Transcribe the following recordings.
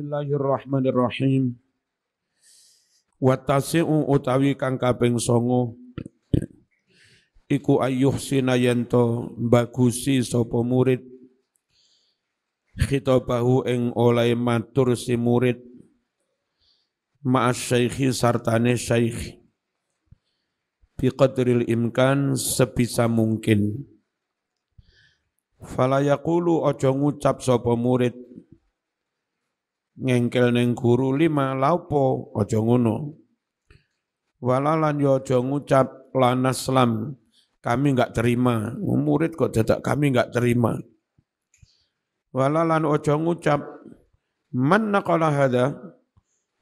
Bismillahirrahmanirrahim. Watasi'u utawi kang kaping songo iku ayuh sinayanto bagusi sopo murid khitabahu ing oleh matur si murid ma'as syaikhi sartane syaikh biqadril imkan sebisa mungkin Falayakulu ojo ngucap sapa murid ngengkel neng guru lima laupo ojo ngono walalan yo ojo ngucap lanaslam kami enggak terima murid kok tetap kami enggak terima walalan ojo ngucap man naqala hada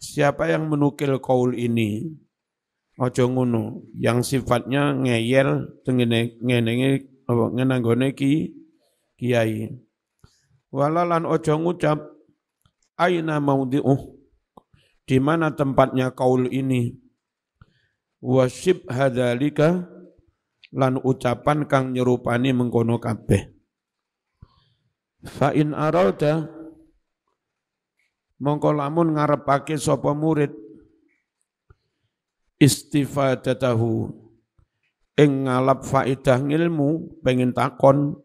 siapa yang menukil kaul ini ojo ngono yang sifatnya ngeyel tengene ngenenge apa kiai walalan ojo ngucap aina maudi'uh di mana tempatnya kaul ini wasib hadalika lan ucapan kang nyerupani mengkono kabeh fa in arada mongko lamun ngarepake sapa murid istifadatahu ing ngalap faedah ilmu pengen takon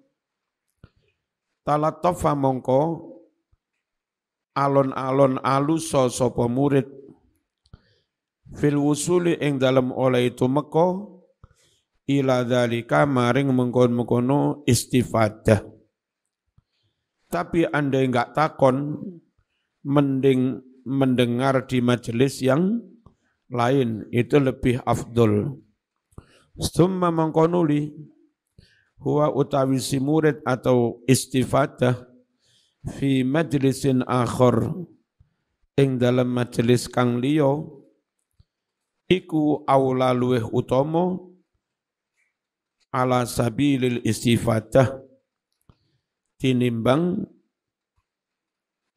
talatofa mongko alon-alon alus sapa murid fil wusuli ing dalam oleh itu meko ila dalika maring mengkon-mengkono istifadah tapi anda enggak takon mending mendengar di majelis yang lain itu lebih afdol summa mengkonuli huwa utawi si murid atau istifadah fi majlisin akhor ing dalam majelis kang liya iku aula luweh utama ala sabilil istifadah tinimbang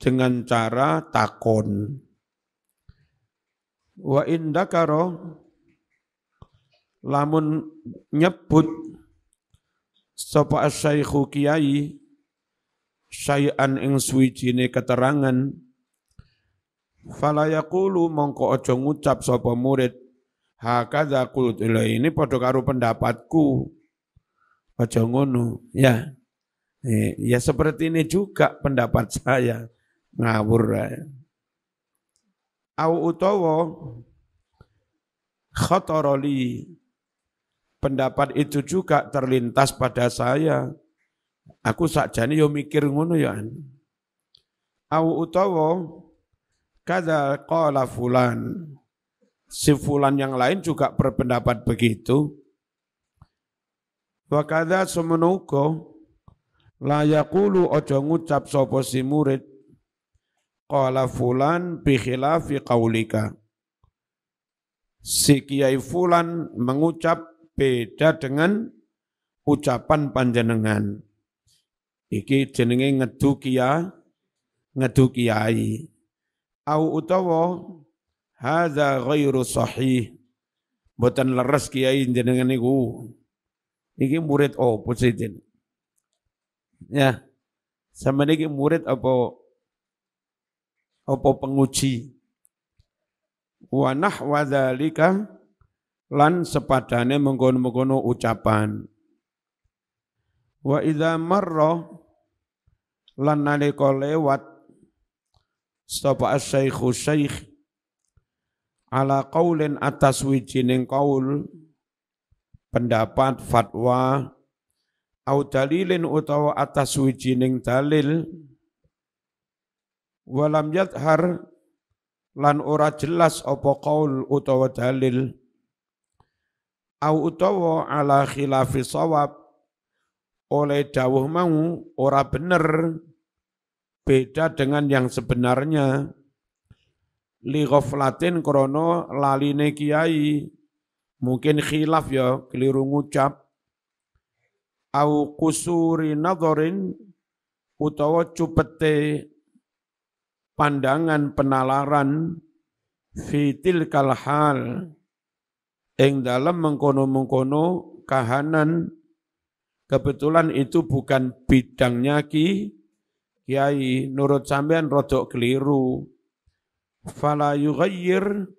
dengan cara takon wa indakaro lamun nyebut sapa asai kiai syai'an ing suwijine keterangan falayakulu mongko aja ngucap sapa murid hakadza qult ini padha karo pendapatku aja ngono ya eh, ya seperti ini juga pendapat saya ngawur au utawa khataroli pendapat itu juga terlintas pada saya Aku sakjane yo mikir ngono ya. Au utawa kada qala fulan. Si fulan yang lain juga berpendapat begitu. Wa kada semenuko layakulu ojo ngucap soposi si murid. Qala fulan bi khilafi qaulika. Si kiai fulan mengucap beda dengan ucapan panjenengan. Iki jenenge ngedu kia, ngedu kiai. Au utawa hadza ghairu sahih. Boten leres kiai jenengan niku. Iki murid opo sih Ya. Sama niki murid apa apa penguji. Wa nahwa dzalika lan sepadane mengkono-mengkono ucapan. Wa idza marra lan nalika lewat sapa asy syaikh ala qaulin atas wijining qaul pendapat fatwa au dalilin utawa atas wijining dalil walam yadhar lan ora jelas apa qaul utawa dalil au utawa ala khilafi sawab oleh dawuh mau ora bener beda dengan yang sebenarnya li ghaflatin krono laline kiai mungkin khilaf ya keliru ngucap au kusuri nadhorin utawa cupete pandangan penalaran fitil kalhal ing dalam mengkono-mengkono kahanan Kebetulan itu bukan bidangnya Ki Kiai. Nurut sampean rodok keliru. Fala yughayyir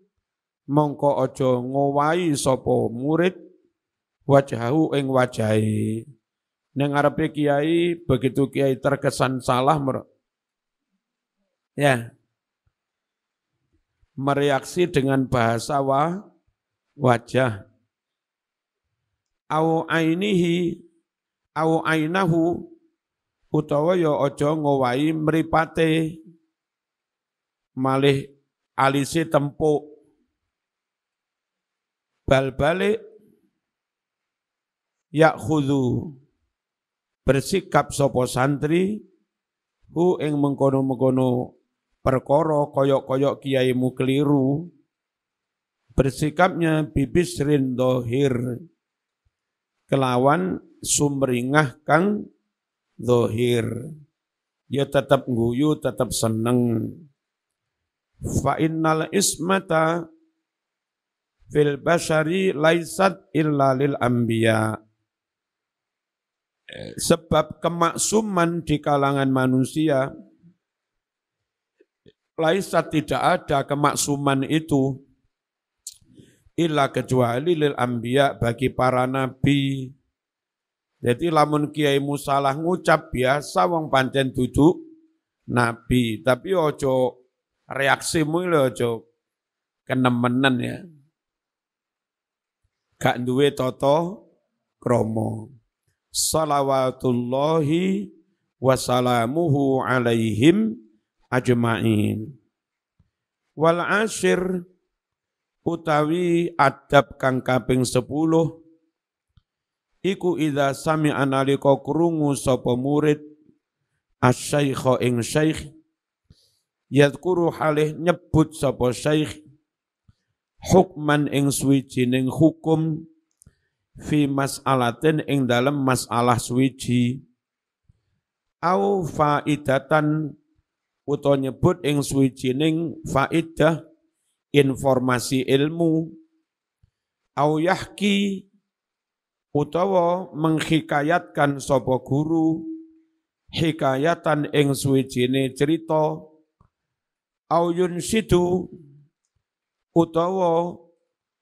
mongko ojo ngowahi sapa murid wajahu ing wajahi. Neng ngarepe kiai begitu kiai terkesan salah mer ya mereaksi dengan bahasa wa, wajah au ainihi au ainahu utawa ya aja ngowahi mripate malih alise tempuk bal balik khudu bersikap sopo santri hu ing mengkono-mengkono perkoro koyok-koyok kiaimu keliru bersikapnya bibis rindohir kelawan sumringah kang dohir. Dia tetap guyu, tetap seneng. Fa innal ismata fil basari laisat illa lil anbiya. Sebab kemaksuman di kalangan manusia, laisat tidak ada kemaksuman itu, illa kecuali lil anbiya bagi para nabi, jadi lamun kiai musalah ngucap biasa wong pancen duduk nabi, tapi ojo reaksimu lho ojo kenemenen ya. Gak duwe toto kromo. Salawatullahi wasalamuhu alaihim ajma'in. Wal asyir utawi adab kang kaping sepuluh iku idza sami analiko krungu sapa murid asy ing syaikh yadkuru halih nyebut sapa syaikh hukman ing ning hukum fi mas'alatin ing dalam masalah suwiji au faidatan uto nyebut ing suwijining faidah informasi ilmu au yahki utawa menghikayatkan sopo guru hikayatan ing suwijine cerita au situ. utawa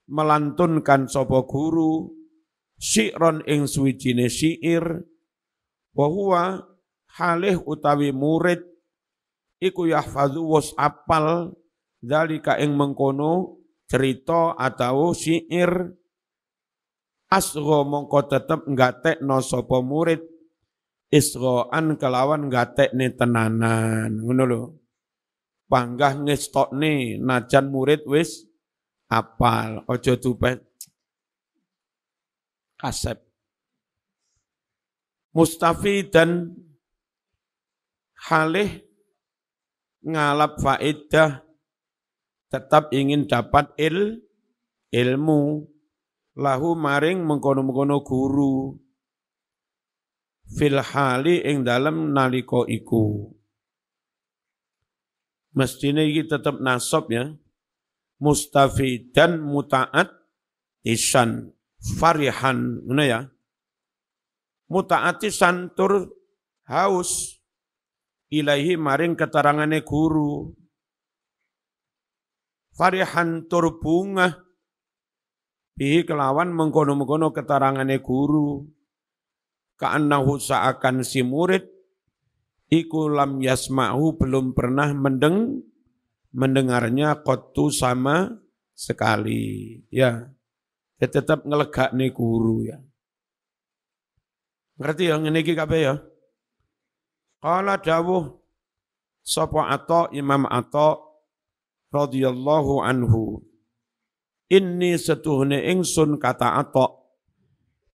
melantunkan sopo guru syi'ron ing suwijine syair bahwa halih utawi murid iku yahfazu was apal dalika ing mengkono cerita atau syair asro mongko tetep ngatek no sopo murid isroan kelawan ngatek ne tenanan ngono lo panggah nih najan murid wis apal ojo tupet kasep Mustafi dan Halih ngalap faedah tetap ingin dapat il, ilmu lahu maring mengkono-mengkono guru filhali hali ing dalem nalika iku mestine iki tetap nasab ya dan mutaat isan farihan mana ya Mutaat isan tur haus ilahi maring keterangane guru farihan tur bungah Bihi kelawan mengkono-mengkono keterangannya guru. Ka'annahu sa'akan si murid, iku lam yasma'hu belum pernah mendeng, mendengarnya kotu sama sekali. Ya, ya tetap ngelegak nih guru ya. Ngerti yang ini kabeh ya. kala dawuh sopo atau Imam atau radhiyallahu anhu ini setuhne ingsun kata atok.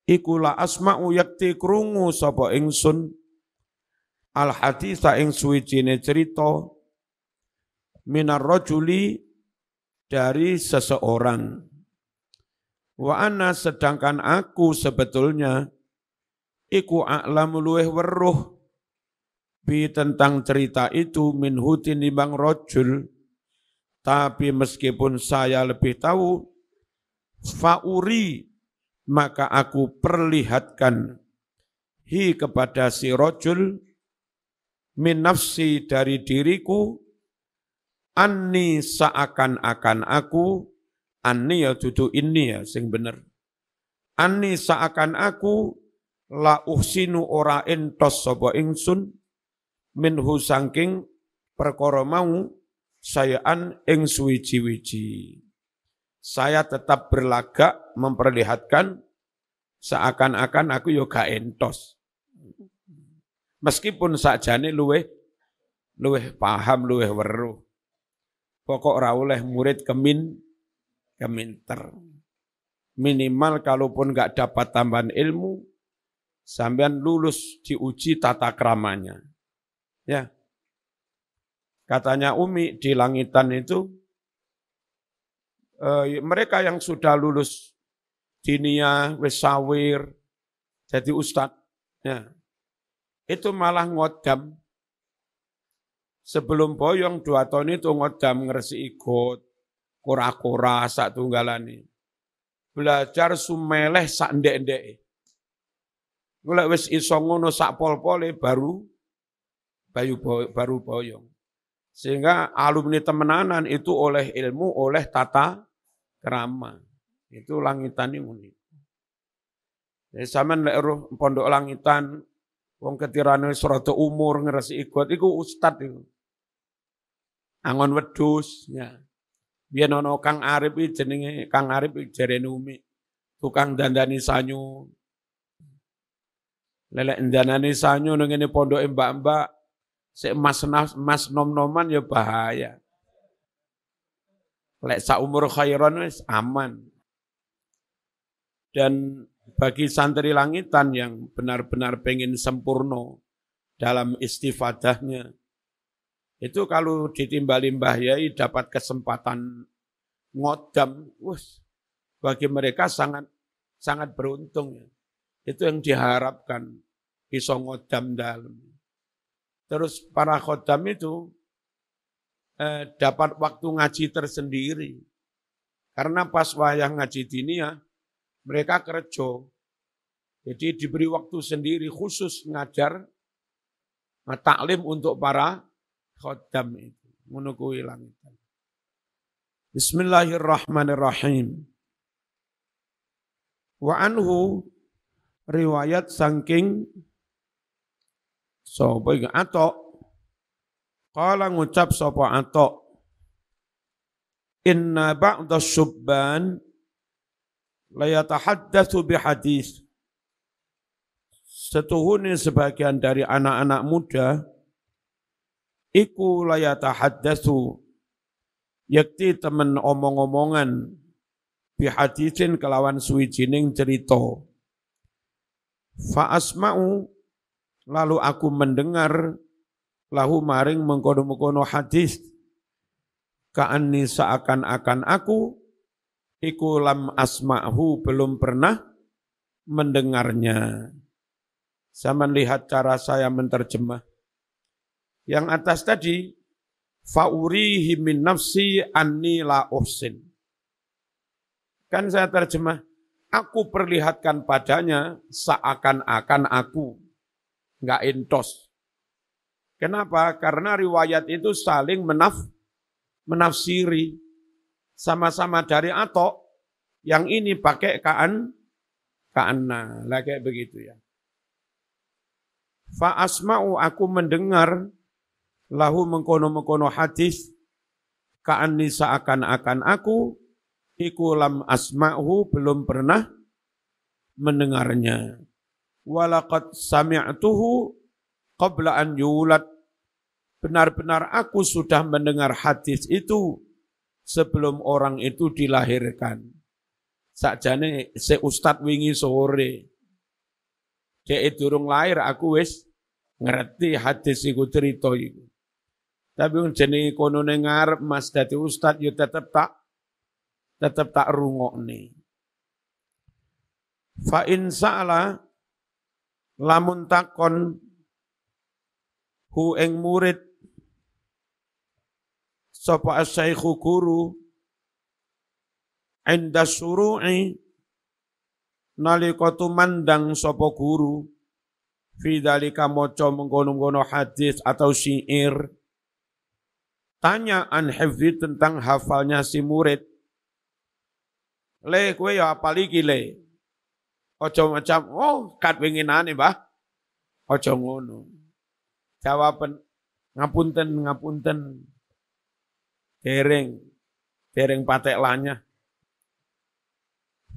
Ikula asma'u yakti krungu sopo ingsun. Al hadisa ing suwijine cerita minar rojuli dari seseorang. Wa anna sedangkan aku sebetulnya iku a'lamu luweh weruh bi tentang cerita itu min hutin bang rojul tapi meskipun saya lebih tahu, fauri maka aku perlihatkan hi kepada si rojul min nafsi dari diriku anni seakan-akan aku anni ya duduk ini ya sing bener anni seakan aku la uhsinu ora entos sobo ingsun minhu sangking perkara mau sayaan ing suwiji-wiji. Saya tetap berlagak memperlihatkan seakan-akan aku yo entos. Meskipun sakjane luwe, luwe paham luwe weru. Pokok ra oleh murid kemin keminter. Minimal kalaupun gak dapat tambahan ilmu, sampean lulus diuji tata kramanya. Ya, Katanya Umi di langitan itu eh, mereka yang sudah lulus dinia, wesawir, jadi Ustad, ya, itu malah ngodam. Sebelum boyong dua tahun itu ngodam ngersi ikut, kura-kura sak tunggalani. Belajar sumeleh sak ndek-ndek. Ngulak wis iso ngono sak pol-pole baru bayu baru boyong. Sehingga alumni temenanan itu oleh ilmu, oleh tata kerama. Itu langitan ini unik. Jadi sama leruh pondok langitan, wong ketirane serata umur ngerasi ikut, itu ustad itu. Angon wedus, ya. Biar nono Kang Arif jenenge Kang Arif jarene umi. Tukang dandani sanyu. Lelek dandani sanyu nengini pondok mbak-mbak Sik mas, mas nom-noman ya bahaya. Lek umur khairan wis aman. Dan bagi santri langitan yang benar-benar pengen sempurna dalam istifadahnya, itu kalau ditimbali Mbah Yai dapat kesempatan ngodam, wus, bagi mereka sangat sangat beruntung. Ya. Itu yang diharapkan, bisa ngodam dalam. Terus para khodam itu eh, dapat waktu ngaji tersendiri. Karena pas wayang ngaji dini ya, mereka kerja. Jadi diberi waktu sendiri khusus ngajar eh, taklim untuk para khodam itu. Menunggu hilang. Bismillahirrahmanirrahim. Wa anhu riwayat sangking Sopo iki atok. Kala ngucap sopo atok. Inna ba'da subban layatahaddatsu bihadis. Setuhuni sebagian dari anak-anak muda iku layatahaddatsu yakti temen omong-omongan bihadisin kelawan suwijining cerita. Fa asma'u Lalu aku mendengar lahu maring mengkono-mengkono hadis kaani seakan-akan aku ikulam asma'hu belum pernah mendengarnya. Saya melihat cara saya menterjemah Yang atas tadi, faurihi min nafsi anni la uhsin. Kan saya terjemah, aku perlihatkan padanya seakan-akan aku nggak entos. Kenapa? Karena riwayat itu saling menaf, menafsiri. Sama-sama dari atok, yang ini pakai kaan, kaanna, lah kayak begitu ya. Fa asma'u aku mendengar lahu mengkono-mengkono hadis kaan nisa akan-akan aku ikulam asmau belum pernah mendengarnya walaqad sami'tuhu qabla an yulat. Benar-benar aku sudah mendengar hadis itu sebelum orang itu dilahirkan. Sakjane se ustad wingi sore. Dek durung lahir aku wis ngerti hadis iku cerita iku. Tapi jenenge kono Mas dadi ustad ya tetep tak tetep tak rungok Fa in sa'ala lamun takon hu eng murid sapa asyaikhu guru inda suru'i nalika mandang sapa guru fi dalika maca mengkono-ngono hadis atau syair tanya an hifzi tentang hafalnya si murid le kowe ya apal iki le Ojo macam, oh kat winginane bah, Ojo ngono. Jawaban, ngapunten, ngapunten. Dereng, dereng patek lanya.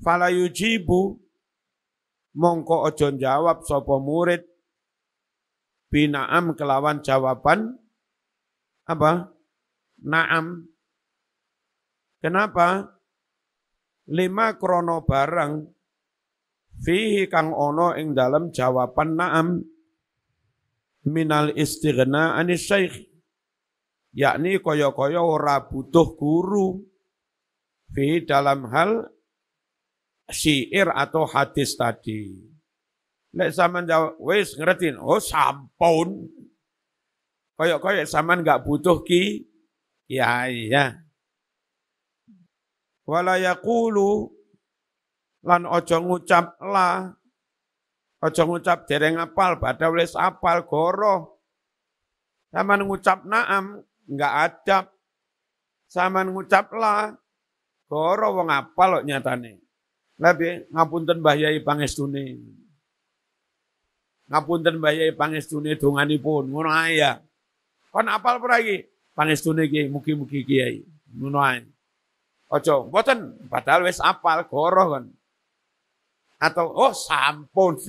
Fala yujibu, mongko ojo jawab sopo murid. Binaam kelawan jawaban, apa? Naam. Kenapa? Lima krono barang Fihi kang ono ing dalam jawaban na'am minal istighna anis syaikh. Yakni kaya-kaya ora butuh guru. Fihi dalam hal syair atau hadis tadi. Lek saman jawab, wis ngerti, oh sampun. koyok kaya saman nggak butuh ki. Ya, ya. Wala yaqulu lan ojo ngucap la ojo ngucap dereng apal pada wis apal goro sama ngucap naam nggak adab sama ngucap la goro wong apal lo nyatane Nabi ngapunten mbah yai pangestune ngapunten mbah yai pangestune donganipun ngono ya kon apal peragi iki ki muki mugi kiai ngono ae aja mboten padahal wis apal koro kan atau oh sampun.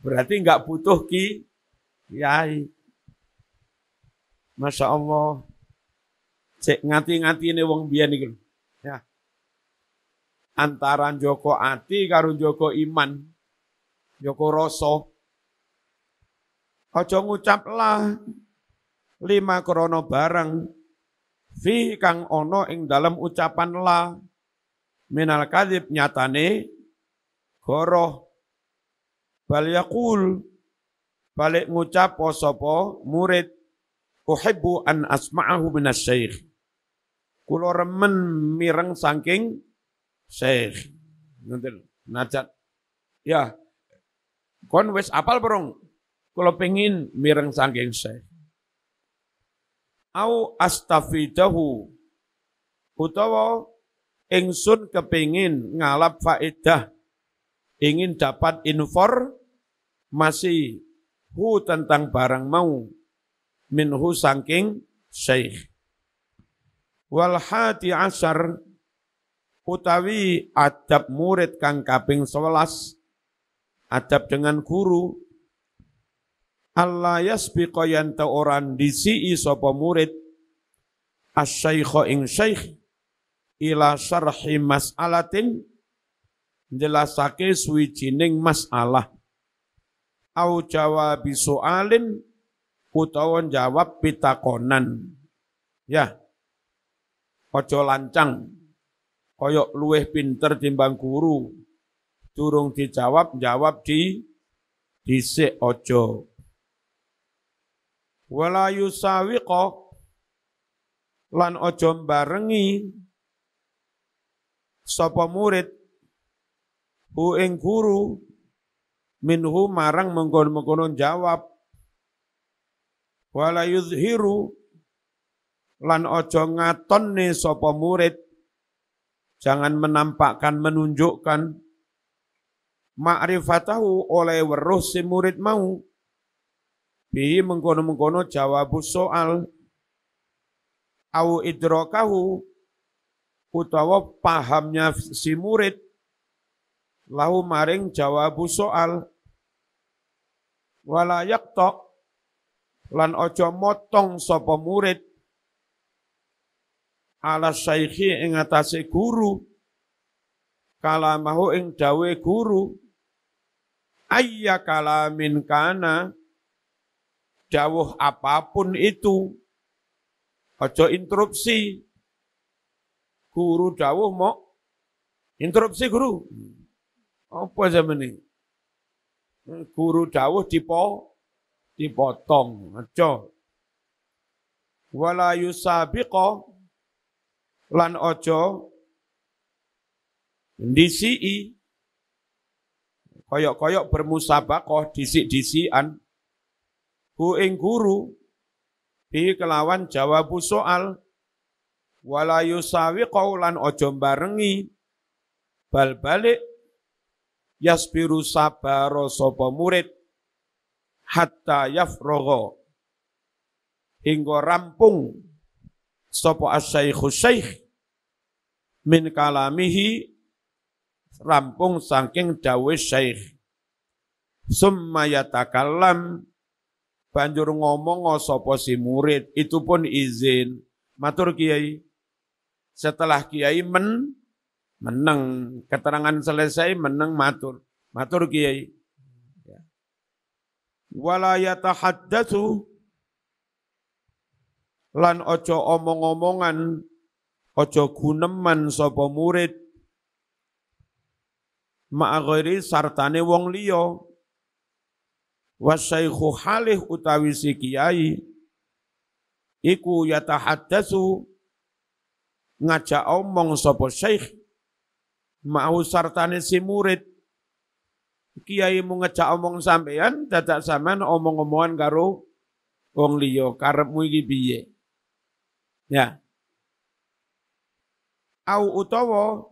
Berarti nggak butuh ki kiai. Masya Allah. Cek ngati-ngati ini wong biyen iki. Ya. Antara Joko Ati karo Joko Iman. Joko Rosok. Ojo ngucaplah lima krono barang fi kang ono ing dalam ucapan la minal kadib nyatane goroh bal yaqul balik ngucap oh, sapa murid uhibbu an asma'ahu minas syekh kula remen mireng saking syekh ngoten najat ya kon wis apal perung kula pengin mireng saking syekh au astafidahu utawa ingsun kepingin ngalap faedah ingin dapat masih hu tentang barang mau minhu sangking syekh. Wal hati asar utawi adab murid kang kaping 11 adab dengan guru Allah yasbiqa yanta orang si sapa murid asyaikha ing syaikh ila syarhi mas'alatin njelasake suwijining masalah au jawab soalin utawa jawab pitakonan ya ojo lancang koyok luweh pinter timbang guru durung dijawab jawab di dhisik ojo wala yusawiqo lan ojo barengi sapa murid hu ing guru minhu marang mengkon mengkono jawab wala yuzhiru lan ojo ngatone sapa murid jangan menampakkan menunjukkan ma'rifatahu oleh weruh si murid mau bi mengkono-mengkono jawab soal au idrokahu utawa pahamnya si murid lahu maring jawabu soal wala yakto lan ojo motong sapa murid ala syaikhi ing atase guru kalamahu ing dawe guru ayya kalamin kana dawuh apapun itu ojo interupsi guru dawuh mau interupsi guru apa ini? Guru dawuh dipo dipotong. Aja. Wala yusabiqa lan ojo disi koyok-koyok bermusabakoh disik-disian hu ing guru bi kelawan jawabu soal wala yusawi kaulan ojo barengi bal balik yasbiru sabar sapa murid hatta yafrogo hingga rampung sapa asyaikhu syaikh min kalamihi rampung saking dawe syaikh summa yatakallam banjur ngomong sapa si murid itu pun izin matur kiai setelah kiai men meneng keterangan selesai meneng matur matur kiai ya. wala yatahaddatsu lan ojo omong-omongan ojo guneman sapa murid ma'aghiri sartane wong liya wasyaihu halih utawi si kiai iku yatahaddatsu ngajak omong sapa syekh mau sartane si murid kiai mau ngejak omong sampean dadak sampean omong-omongan karo wong liya karepmu iki piye ya au utawa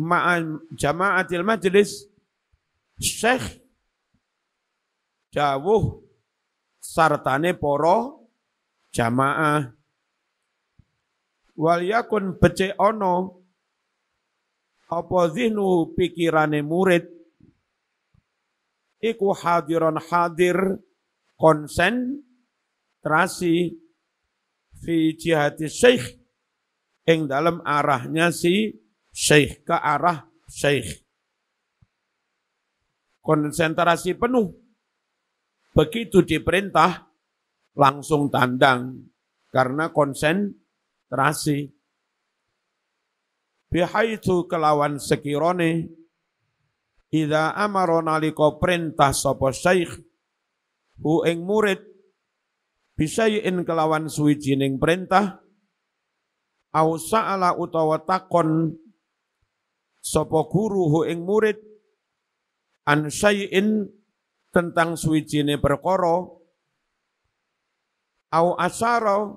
ma'a jamaatil majelis, syekh jawuh sartane poro jamaah wal yakun becik ono apa zihnu pikirane murid iku hadiran hadir konsen terasi fi jihati syekh yang dalam arahnya si syekh ke arah syekh konsentrasi penuh begitu diperintah langsung tandang karena konsentrasi bihaitu kelawan sekirone Ida amaro naliko perintah sopo syekh hu ing murid yin kelawan jining perintah au sa'ala utawa takon sopo guru hu ing murid an syai'in tentang suwijine perkara au asara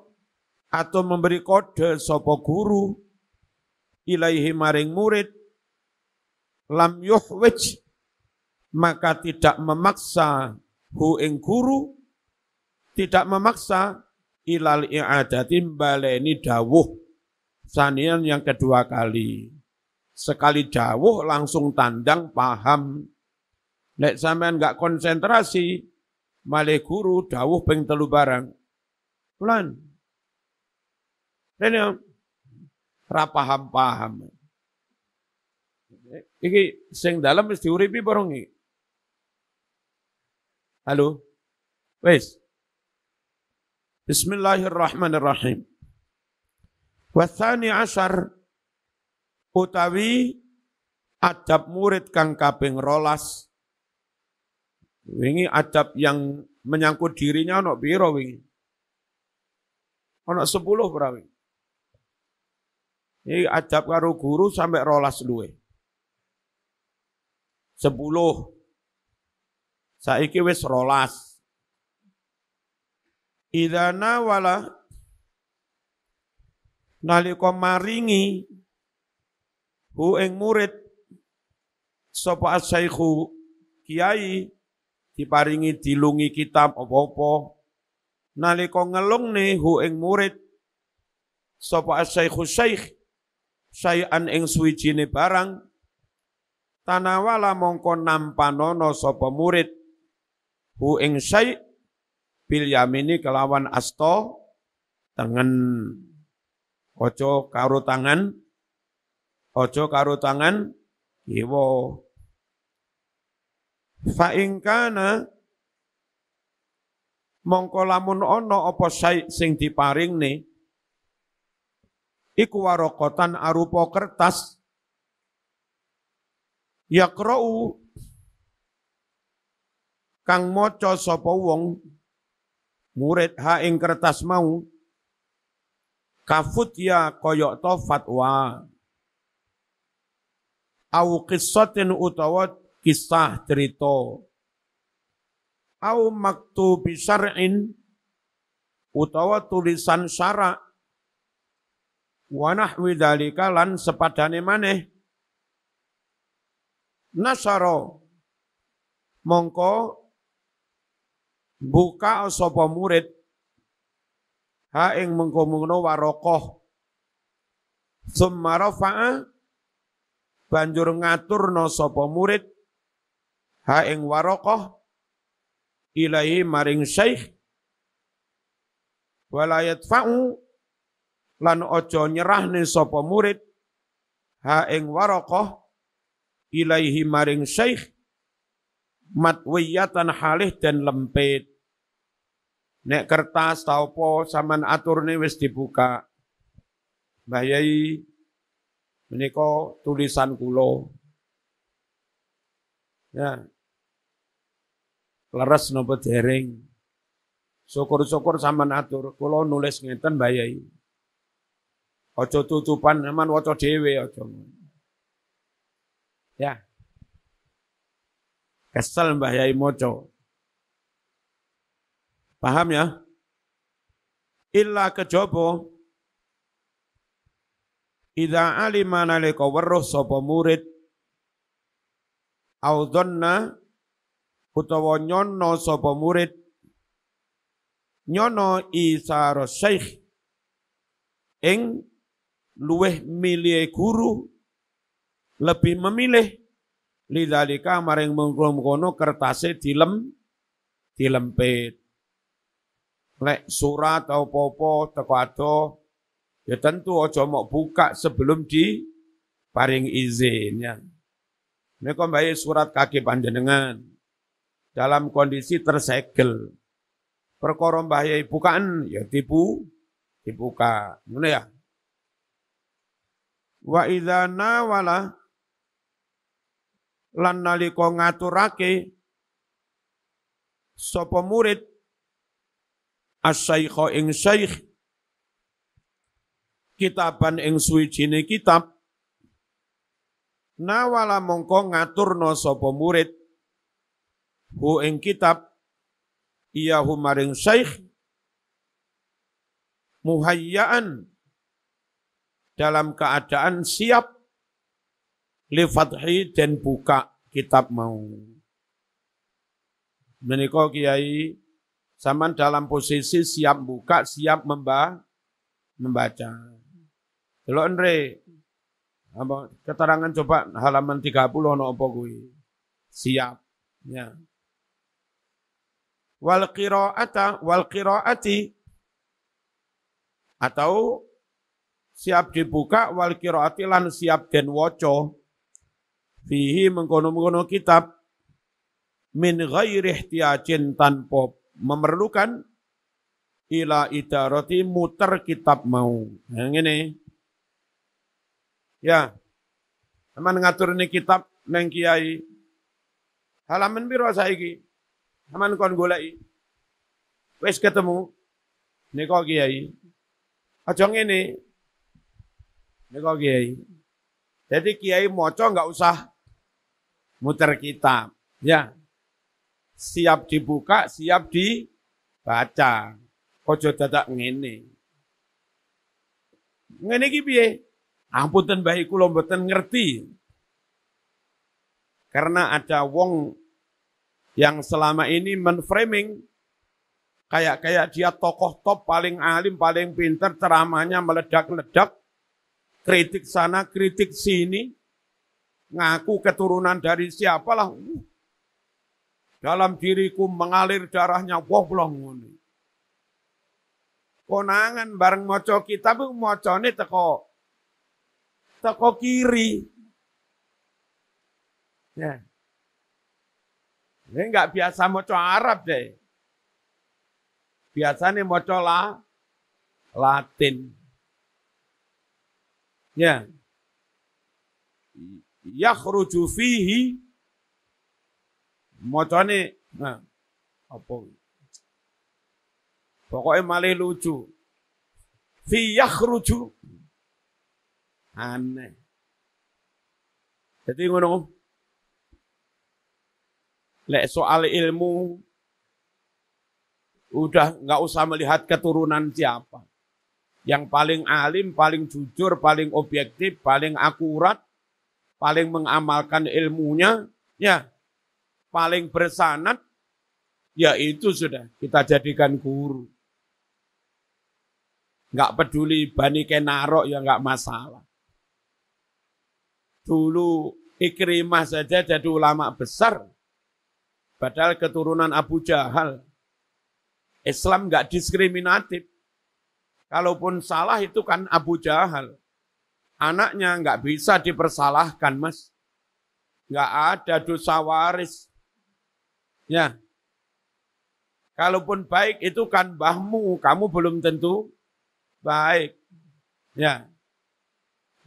atau memberi kode sopo guru ilaihi maring murid lam yuhwij maka tidak memaksa hu ing guru tidak memaksa ilal i'adati baleni dawuh sanian yang kedua kali sekali dawuh langsung tandang paham nek sampean nggak konsentrasi male guru dawuh ping telu barang Pulang. Rene rapaham-paham. Iki sing dalam mesti uripi bareng Halo. Wes. Bismillahirrahmanirrahim. Wasani asar utawi adab murid kang kaping rolas. Wingi adab yang menyangkut dirinya ono biro wingi? Ono sepuluh berawing. Ini ajab karo guru sampai rolas luwe. Sepuluh. Saiki wis rolas. Idana wala nalika maringi hu ing murid sapa asyaihu kiai diparingi dilungi kitab apa-apa nalika ngelungne hu ing murid sapa asyaihu syaikh syai'an ing suwijine barang tanawala mongko nampanono sapa murid hu ing syai' bil yamini kelawan asto tengen ojo karo tangan ojo karo tangan kiwa fa ing kana mongko lamun ana apa syai' sing diparingne iku warokotan arupa kertas yakrou kang moco sopo wong murid ha ing kertas mau kafut ya koyok to fatwa au kisotin utawa kisah cerita au maktubi syar'in utawa tulisan syarat. Wanah dalika lan sepadane maneh nasaro mongko buka sapa murid ha ing mengko mengno warokoh summa banjur ngatur no sapa murid ha ing warokoh ilahi maring syekh walayet fau lan ojo nyerahne sapa murid ha ing Waraqah ilaihi maring syekh matwiyatan halih dan lempit nek kertas tau po saman aturne wis dibuka Mbah Yai menika tulisan kula ya leres nopo dereng syukur-syukur saman atur kula nulis ngeten Mbah Yai Ojo tutupan eman waca dhewe ojo. Ya. Kesel Mbah Yai moco. Paham ya? Illa kejobo Ida alima nalika weruh sapa murid Audonna utawa nyono sapa murid nyono isa syekh ing luweh milih guru lebih memilih lidalika maring kono kertasnya dilem dilempit lek surat atau popo teko ado ya tentu ojo mau buka sebelum di paring izinnya Ini kembali surat kaki panjenengan dalam kondisi tersegel perkorom bahaya bukaan ya tipu dibuka mana ya Wa idza nawala lan nalika ngaturake sapa murid asyaikha ing syaikh kitaban ing suwijine kitab nawala mongko ngaturno sapa murid hu ing kitab hu maring syaikh muhayyaan dalam keadaan siap lifathi dan buka kitab mau. Meniko kiai zaman dalam posisi siap buka, siap memba, membaca. lo Andre, apa keterangan coba halaman 30 no apa kuwi? Siap, ya. Wal qiraata wal qiraati atau siap dibuka wal qiraati lan siap den woco fihi mengkono-mengkono kitab min ghairi ihtiyajin tanpa memerlukan ila idarati muter kitab mau yang nah, ini ya Aman ngatur ini kitab neng kiai halaman biru saiki aman kon goleki wis ketemu niko kiai aja ngene ini kok kiai. Jadi kiai moco nggak usah muter kitab. Ya, siap dibuka, siap dibaca. Ojo dadak ngene. Ngene iki piye? Ampunten baik kula ngerti. Karena ada wong yang selama ini menframing kayak kayak dia tokoh top paling alim, paling pinter, ceramahnya meledak-ledak kritik sana, kritik sini, ngaku keturunan dari siapalah. dalam diriku mengalir darahnya woblong ini. Konangan bareng moco kita bu mocone teko teko kiri. Ya. Ini nggak biasa moco Arab deh. Biasanya moco lah, Latin. Ya. Yakhruju fihi mocone nah, apa Pokoknya malih lucu. Fi yakhruju aneh. Jadi ngono. Lek soal ilmu udah nggak usah melihat keturunan siapa yang paling alim, paling jujur, paling objektif, paling akurat, paling mengamalkan ilmunya, ya paling bersanat, ya itu sudah kita jadikan guru. Gak peduli Bani Kenarok ya gak masalah. Dulu Ikrimah saja jadi ulama besar. Padahal keturunan Abu Jahal. Islam gak diskriminatif. Kalaupun salah itu kan Abu Jahal. Anaknya nggak bisa dipersalahkan, Mas. Nggak ada dosa waris. Ya. Kalaupun baik itu kan bahmu, kamu belum tentu baik. Ya.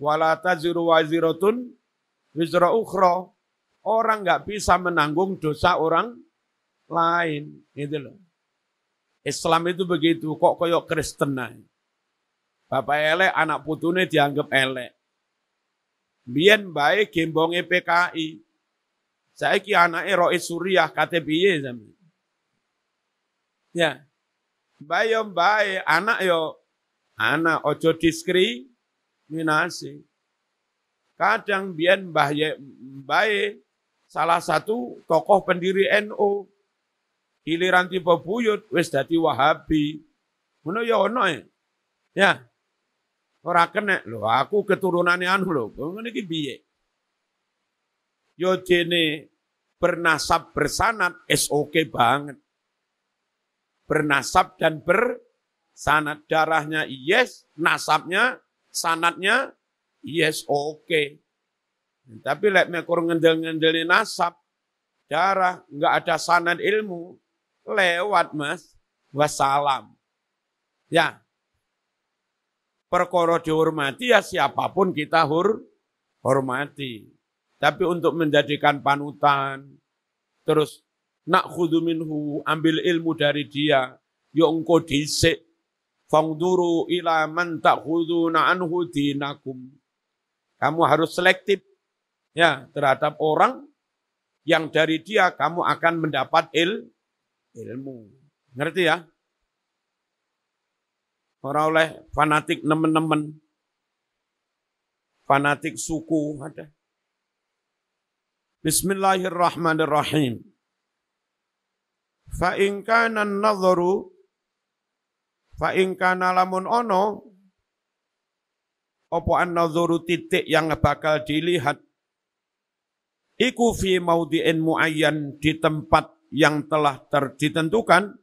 Wala taziru waziratun wizra ukhra. Orang nggak bisa menanggung dosa orang lain. Gitu loh. Islam itu begitu, kok koyok Kristen aja. Bapak elek, anak putune dianggap elek. bien baik gembonge PKI. ki anaknya Rois Suriah kate piye Ya. baik yang baik anak yo anak ojo diskri minasi Kadang bien baik, baik salah satu tokoh pendiri NU NO. giliran tipe buyut wis dati Wahabi. Ngono e. ya ono ya. Ya, Ora kena lho, aku keturunannya anu lho. Ngene iki piye? Yo dene bernasab bersanat es okay banget. Bernasab dan bersanat darahnya yes, nasabnya, sanatnya yes oke. Okay. Tapi lek mekor ngendel-ngendeli nasab, darah, enggak ada sanat ilmu, lewat mas, wassalam. Ya, perkara dihormati ya siapapun kita hur, hormati. Tapi untuk menjadikan panutan, terus nak khudu minhu, ambil ilmu dari dia, ya engkau disik, fangduru ila man takhuduna anhu dinakum. Kamu harus selektif ya terhadap orang yang dari dia kamu akan mendapat il, ilmu. Ngerti ya? Orang oleh fanatik nemen-nemen. Fanatik suku ada. Bismillahirrahmanirrahim. Fa in kana nadharu fa in kana lamun ono apa an titik yang bakal dilihat iku fi maudi'in muayyan di tempat yang telah ditentukan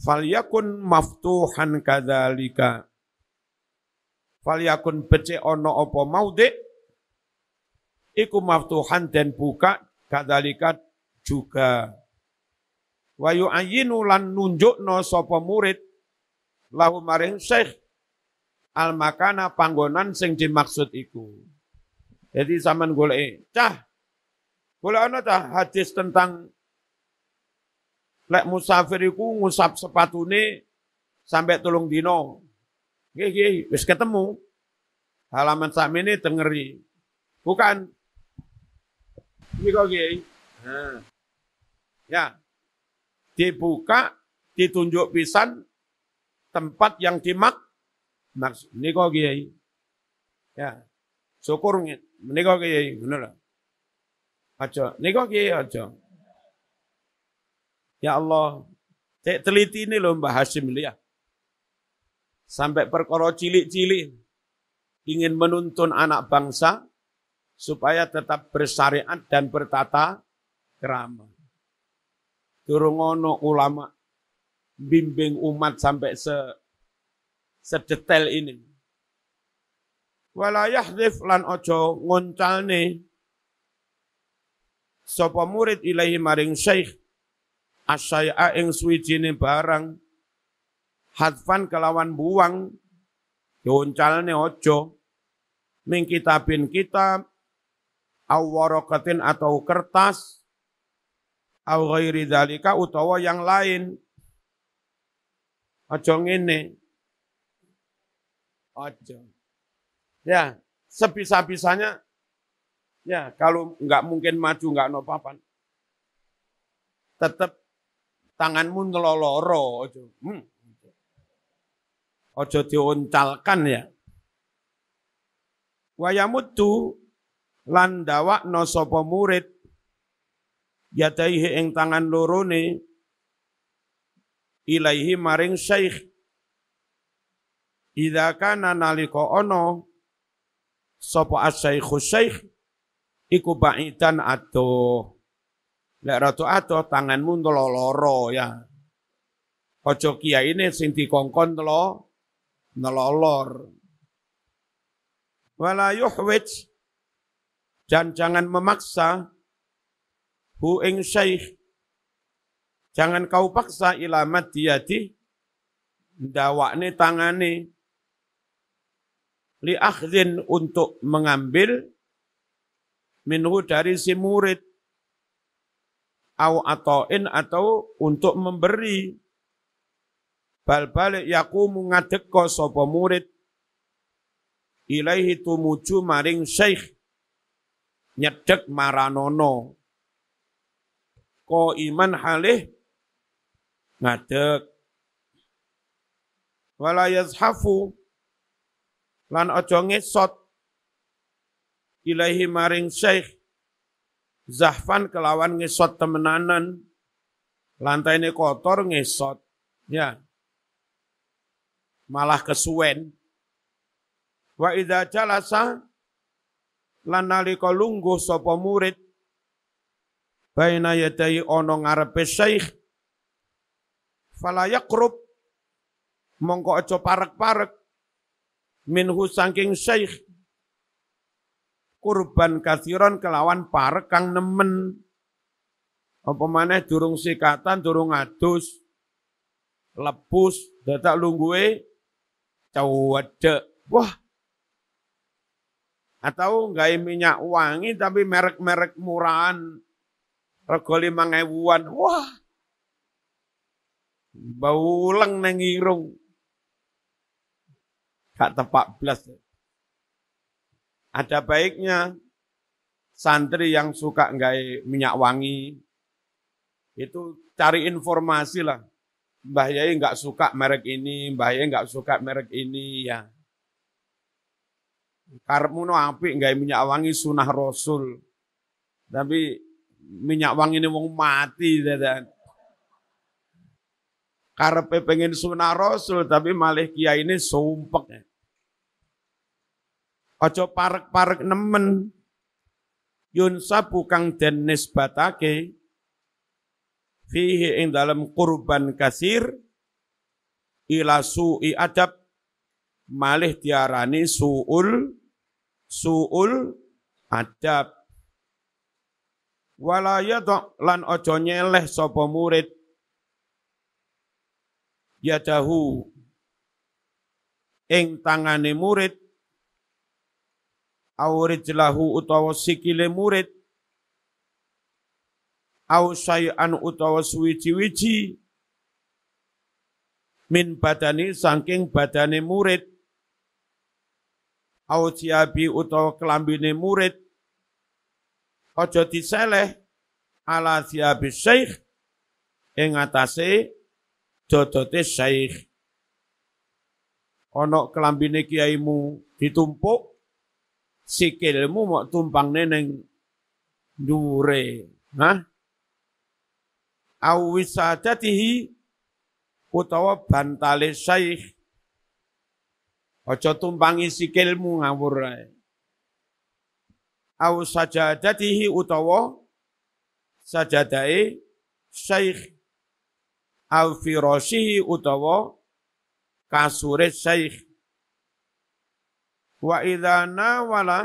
falyakun maftuhan kadzalika falyakun becik ono opo maudi iku maftuhan dan buka kadzalika juga wayu ayinu lan nunjukno sapa murid lahu maring syekh al makana panggonan sing dimaksud iku jadi zaman golek cah golek ana hadis tentang Lek musafir iku sepatu sepatune sampai tolong dino. Nggih, wis ketemu. Halaman sak ini tengeri. Bukan. Ini kok nggih. Ya. Dibuka, ditunjuk pisan tempat yang dimak maksud kok kiai. Ya. Syukur niko kiai, bener lah. Aja, niko kiai aja. Ya Allah, teliti ini loh Mbah Hasim lihat, ya. Sampai perkara cilik-cilik ingin menuntun anak bangsa supaya tetap bersyariat dan bertata kerama. Turungono ulama bimbing umat sampai se sedetail ini. Walayah Riflan lan ojo nih, sapa murid ilahi maring syekh asyai'a ing suwijine barang hadfan kelawan buang dioncalne ojo ming kitabin kitab au waraqatin atau kertas au ghairi dzalika utawa yang lain ojo ngene ojo ya sebisa-bisanya ya kalau nggak mungkin maju nggak no papan tetap tanganmu ngeloloro. Ojo, hmm. ojo diuncalkan ya. Wayamutu lan no sopo murid yadaihi ing tangan lorone ilaihi maring syekh Idza kana nalika ono, sopo asy syekh iku ba'idan atuh Lek rada adoh tanganmu telo loro ya. Aja ini sing dikongkon telo nelolor. Wala yuhwij dan jangan memaksa hu ing syekh jangan kau paksa ilamat dia di dawakne tangane li akhdhin untuk mengambil minhu dari si murid au atoin atau untuk memberi bal balik yakumu ngadeko sopo murid ilaihi tumuju maring syekh nyedek maranono ko iman halih ngadek wala hafu, lan aja ngesot ilaihi maring syekh Zahfan kelawan ngesot temenanan. lantai ini kotor ngesot. Ya. Malah kesuwen. Wa idza jalasa lan nalika lungguh sapa murid baina yadai ana ngarepe syekh fala yaqrub mongko aja parek-parek minhu saking syekh kurban kasiron kelawan parek kang nemen. Apa mana durung sikatan, durung adus, lepus, datak lungguwe, cawade. Wah. Atau nggae minyak wangi tapi merek-merek murahan rego lima ewuan. Wah. bau neng irung. kak tepak belas. Ada baiknya santri yang suka nggak minyak wangi, itu cari informasi lah. Mbah Yai nggak suka merek ini, Mbah Yai nggak suka merek ini, ya. Karmuno api nggak minyak wangi sunah Rasul. Tapi minyak wangi ini mau mati, dan Karpe pengen sunah Rasul, tapi malih kia ini sumpek. Ojo parek-parek nemen. Yunsa bukan den nisbatake fihi ing dalam kurban kasir ila su'i adab malih diarani su'ul su'ul adab walaya lan ojo nyeleh sapa murid yadahu ing tangane murid aurijlahu utawa sikile murid au sayan utawa suwiji-wiji min badani saking badane murid au tiabi utawa kelambine murid aja diseleh ala tiabi syekh ing atase dodote syekh ana kelambine kiaimu ditumpuk sikilmu mau tumpang neneng dure. Hah? Awisadatihi utawa bantale syaikh. Ojo tumpangi sikilmu ngawur ae. Aw sajadatihi utawa sajadae syaikh. Aw firasihi utawa kasure syaikh Wa idza nawala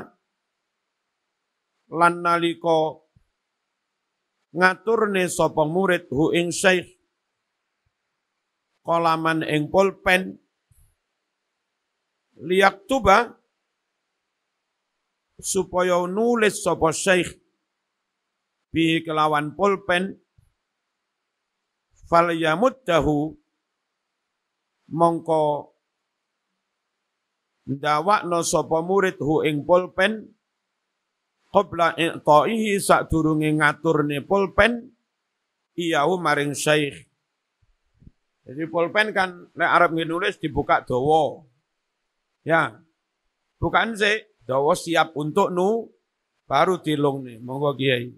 lan nalika ngaturne sapa murid hu ing syekh kolaman ing pulpen liak tuba supaya nulis sapa syekh bi kelawan pulpen fal yamuddahu mongko ndawakno sapa murid hu ing pulpen qabla iqtaihi ngatur ngaturne pulpen iyahu maring syekh jadi pulpen kan le Arab nulis dibuka dawa ya bukan sih dawa siap untuk nu baru dilung nih monggo kiai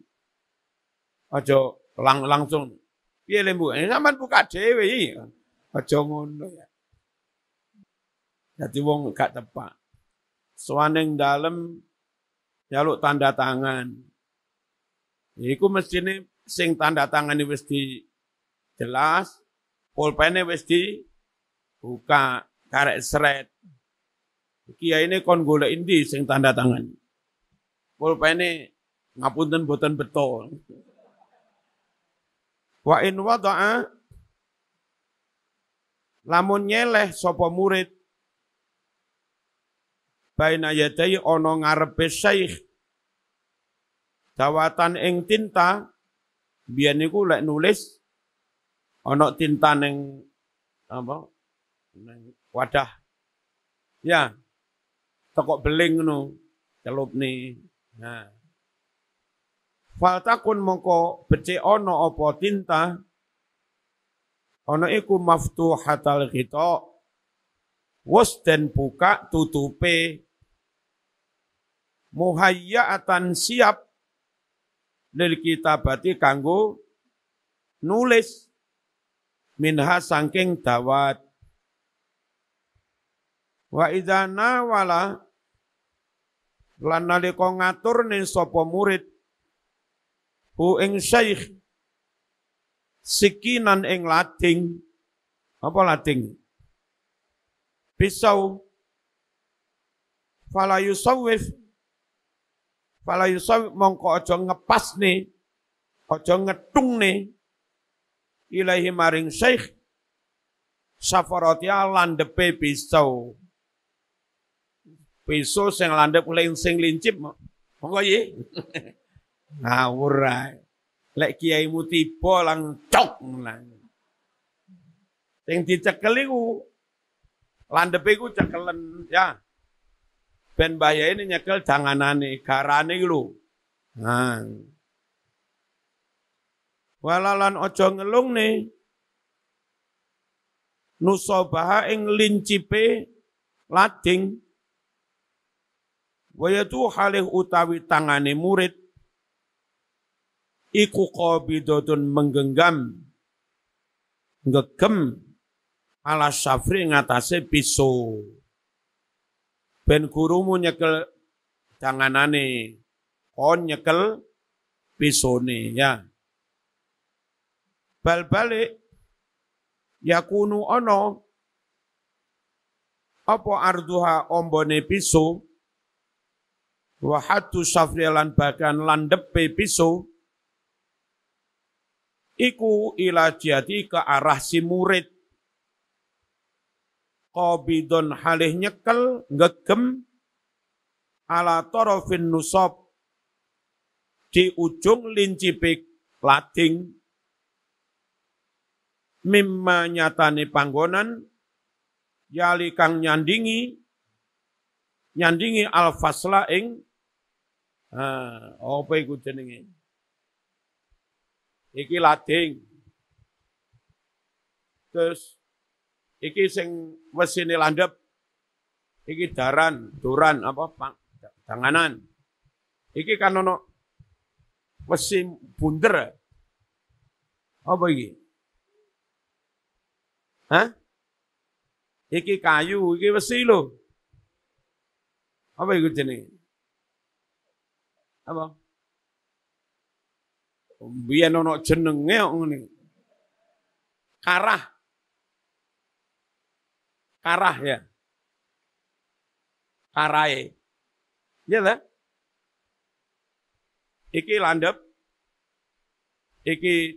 aja lang langsung piye lembu eh, sampean buka dhewe iya. aja ngono ya jadi wong gak tepak. Suaning dalam jaluk tanda tangan. Iku ini sing tanda tangan wis di jelas, pulpene wis di buka karet seret. Kia ini kon golek indi sing tanda tangan. Pulpene ngapunten boten betul. Wa in wada'a lamun nyeleh sapa murid baina yadai ono ngarepe syekh dawatan ing tinta biar niku lek nulis ono tinta neng apa ning wadah ya tekok beling nu celup nih nah faltakun moko becik ono opo tinta ono iku maftu hatal was den buka tutupe Muhayyatan siap lil kitabati kanggo nulis minha sangking dawat wa idza wala lan nalika ngaturne sapa murid hu ing syekh sikinan ing lading apa lading pisau fala yusawwif Fala yusof mongko ngepas nih, ojo ngetung nih, ilahi maring syekh safarotia landepe pisau. Pisau sing landep sing lincip mongko ye. Ngawurai. Lek kiai muti lang cok nang. Sing dicekel landepe ku cekelen ya. Ben Mbah Yai ini nyekel danganane, garane lho. Nah. Walalan ojo ngelung nih. Nusobaha ing lincipe lading. Wayatu halih utawi tangane murid. Iku qabidotun menggenggam. Ngegem ala syafri ngatase pisau. Ben gurumu nyekel tanganane, kon oh, nyekel pisone ya. Bal balik ya kunu ono apa arduha ombone pisu wahatu safrilan bahkan landepe piso iku ila jati ke arah si murid qabidun halih nyekel ngegem ala torofin nusop, di ujung lincipik lading mimma nyatane panggonan yali kang nyandingi nyandingi alfasla fasla ing ah apa iku iki lading terus Iki sing wesine landhep. Iki daran, duran apa pang, tanganan. Iki kan ono wesi bunder. Eh? Apa iki? Hah? Iki kayu, iki mesin lo, Apa iku jenenge? Apa? Biyen ono jenenge kok ngene. Karah Karahnya. Karai. Ya lah. Iki landep. Iki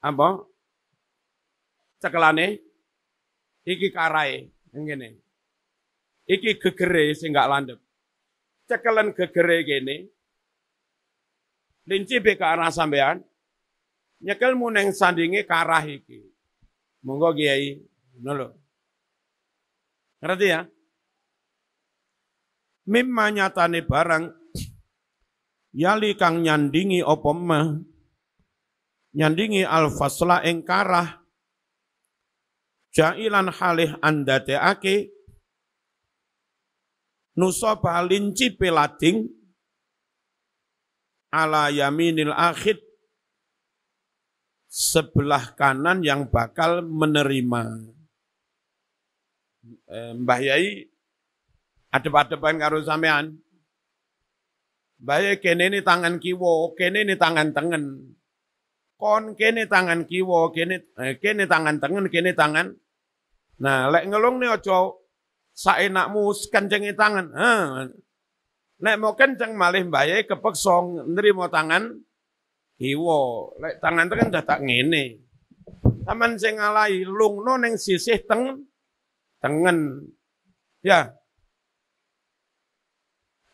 apa? Cekelane. Iki karai. Ngene. Iki gegere sing gak landep. Cekelan gegere gini. Linci ke arah sampean. Nyekel muneng sandingi karah iki. Monggo kiai. Nolok. Ngerti ya? Mimma nyatane barang yali kang nyandingi apa nyandingi al fasla ing karah jailan halih ake nuso balinci pelading ala yaminil akhid sebelah kanan yang bakal menerima. Eh, Mbah Yai adep-adepan karo sampean. Mbah Yai kene ini tangan kiwo, kene ini tangan tengen. Kon kene tangan kiwo, kene eh, kene tangan tengen, kene tangan. Nah, lek ngelung nih ojo saenakmu kencengi tangan. Eh. Nek mau kenceng malih Mbah Yai kepeksa nerima tangan kiwo. Lek tangan tengen dah tak ngene. Taman sing alai lungno neng sisih tengen tengen ya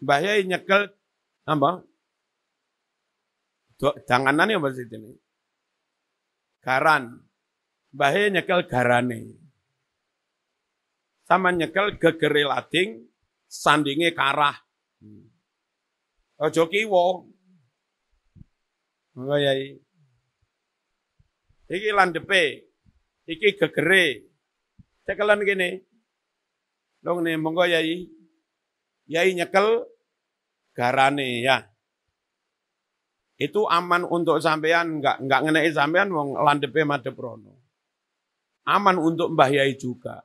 Mbah Yai nyekel apa? Janganan ya masjid ini. Garan. Mbah Yai nyekel garane. Sama nyekel gegere lading sandinge karah. Ojo kiwa. Mbah Yai. Iki landepe. Iki gegere cekalan gini. Dong nih monggo yai. Yai nyekel garane ya. Itu aman untuk sampean, nggak nggak ngenai sampean wong landepe madep rono. Aman untuk Mbah Yai juga.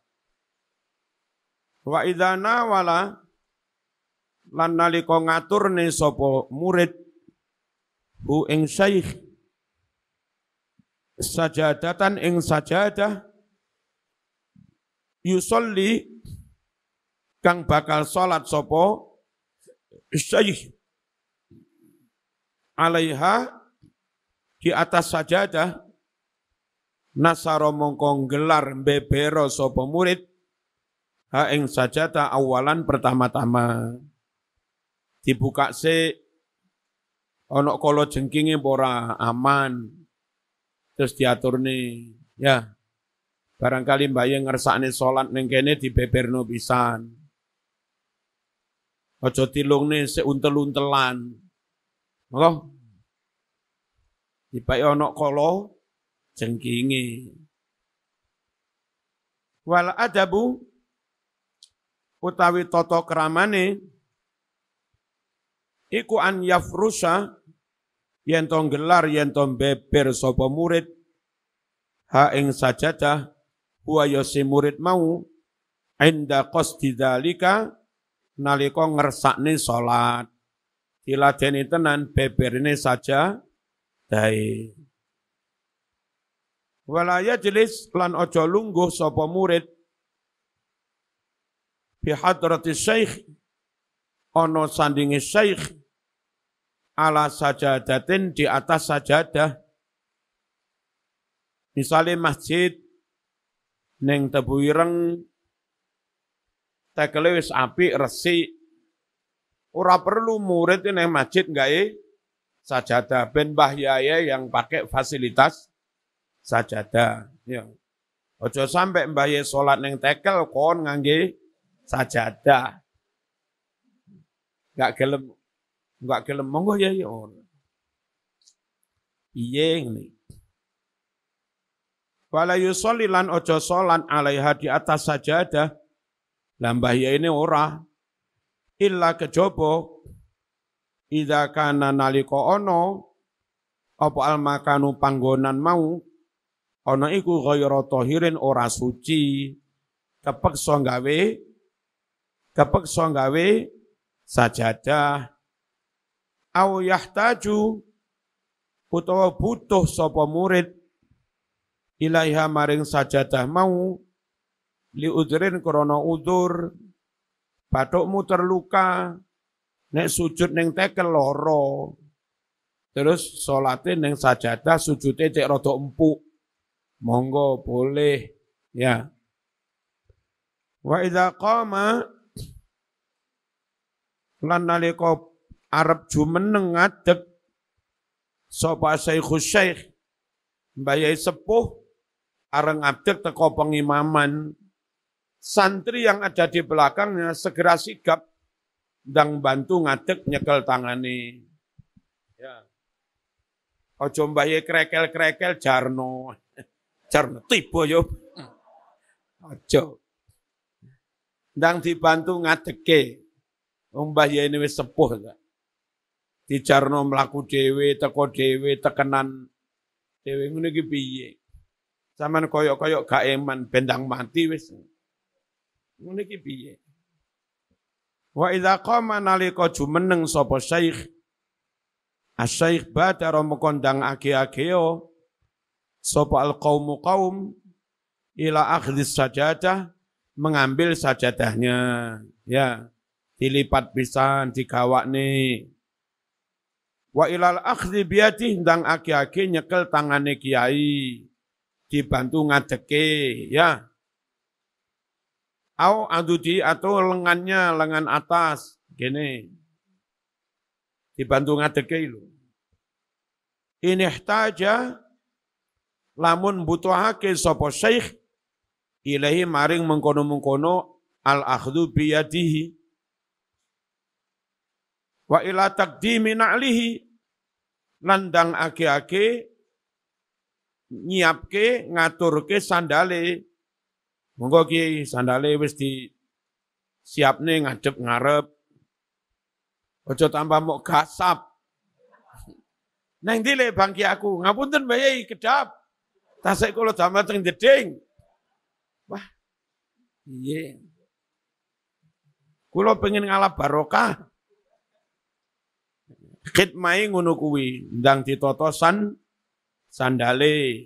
Wa idana wala lan nalika ne sopo murid hu ing syekh sajadatan ing sajadah yusolli kang bakal salat sopo, syaih alaiha di atas sajadah nasaro mongkong gelar bebero sopo murid ha ing sajadah awalan pertama-tama dibuka se onok kolo jengkinge bora aman terus diatur nih ya Barangkali mbahye ngersakne salat neng kene dibeberno pisan. Aja tilungne sik untel-untelan. Monggo. Dipake ana kala jengkinge. Wal adabu utawi toto kramane iku an yafrusa yen tong gelar yen tong beber sapa murid ha ing sajadah buaya si murid mau inda qasdi dzalika nalika ngersakne salat diladeni tenan ini saja dai walaya jelis lan ojo lungguh sopo murid pihat roti syekh ono sandingi syekh ala saja sajadatin di atas saja sajadah misalnya masjid Neng tebu ireng tekele wis apik resik. Ora perlu murid neng masjid gae sajadah ben Mbah Yaya yang pakai fasilitas sajadah. Ya. Ojo sampai Mbah Yaya neng tekel kon ngangge sajadah. Gak gelem, gak gelem monggo ya ya. Iye ngene. Wala yusollilan ojo solan alaiha di atas sajadah. Lambah ya ini ora. Illa kejobo. Ida kana naliko ono. Apa makanu panggonan mau. Ono iku ghayra tohirin ora suci. Kepekso gawe. Kepekso gawe sajadah. Au yahtaju. Utawa butuh sopo murid ilaiha maring sajadah mau liudrin krana udur patokmu terluka nek sujud neng tekel loro terus salate neng sajadah sujude cek rada empuk monggo boleh ya wa idza qama lan nalika arep jumeneng ngadeg sapa syaikhus syaikh mbayai sepuh areng abdek teko pengimaman. Santri yang ada di belakangnya segera sigap dan bantu ngadek nyekel tangani. Ya. Ojo mbaye krekel-krekel jarno. Jarno tiba yo. Ojo. dang dibantu ngadeke. Wong oh, mbah ini wis sepuh Di jarno melaku dewe teko dewe tekenan dewe ngene piye? Zaman koyok-koyok gak eman bendang mati wis. Ngene iki piye? Wa idza qama nalika jumeneng sapa syekh Asyaikh badara mukondang age-ageo sapa alqaumu qaum ila akhdhi sajadah mengambil sajadahnya ya dilipat pisan digawakne wa ilal akhdhi biati ndang age-age nyekel tangane kiai dibantu ngadeke ya. Au adudi atau lengannya lengan atas gini. Dibantu ngadeke lho. Ini saja, lamun butuhake sapa syekh ilahi maring mengkono-mengkono al akhdhu biyadihi wa ila takdimi na'lihi landang ake-ake nyiapke ngaturke sandale. Monggo ki sandale wis di siapne ngadep ngarep. Ojo tambah mau gasap. Neng dile bangki aku, ngapunten Mbak Yai kedap. Tasik kula damel teng jeding. Wah. iye Kula pengen ngalah barokah. Khidmai ngono kuwi, ndang ditotosan sandale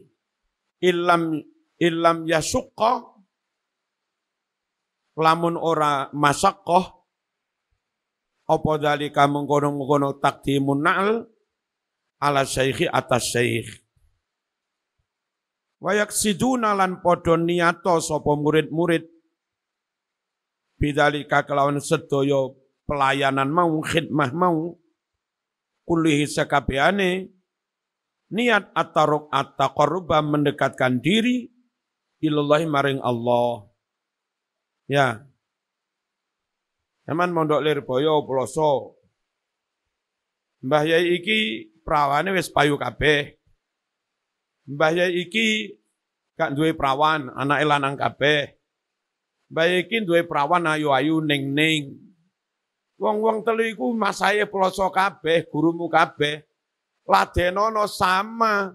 ilam ilam yasukko lamun ora masakoh apa dalika mengkono-mengkono takdimun na'al ala syaikhi atas syaikh wayak siduna lan podo niato sopo murid-murid bidalika kelawan sedoyo pelayanan mau khidmah mau kulihi sekabiane niat at-taruk at mendekatkan diri ilallahi maring Allah. Ya. Zaman mondok boyo ploso. Mbah Yai iki prawane wis payu kabeh. Mbah Yai iki gak duwe prawan, anak lanang kabeh. Mbah Yai iki duwe prawan ayu-ayu ning-ning. Wong-wong telu iku masae ploso kabeh, gurumu kabeh ladenono sama.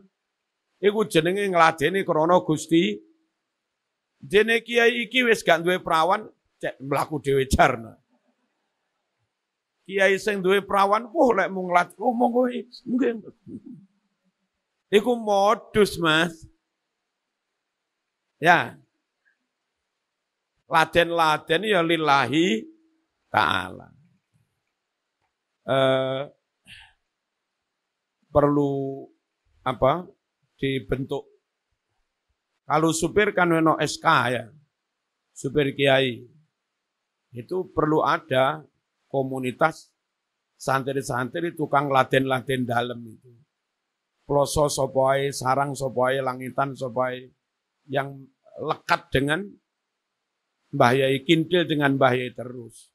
Iku jenenge ngladeni krana Gusti. Dene kiai iki wis gak duwe perawan cek mlaku dhewe jarna. Kiai sing duwe perawan, oh lek mung nglat ngomong oh, kowe. Eh, Mungkin. Iku modus, Mas. Ya. Laden-laden ya lillahi ta'ala. Eh, perlu apa dibentuk. Kalau supir kan weno SK ya, supir kiai. Itu perlu ada komunitas santri-santri tukang laten-laten dalam itu. Ploso sopai sarang sopai langitan sopai yang lekat dengan bahaya Kintil dengan bahaya terus.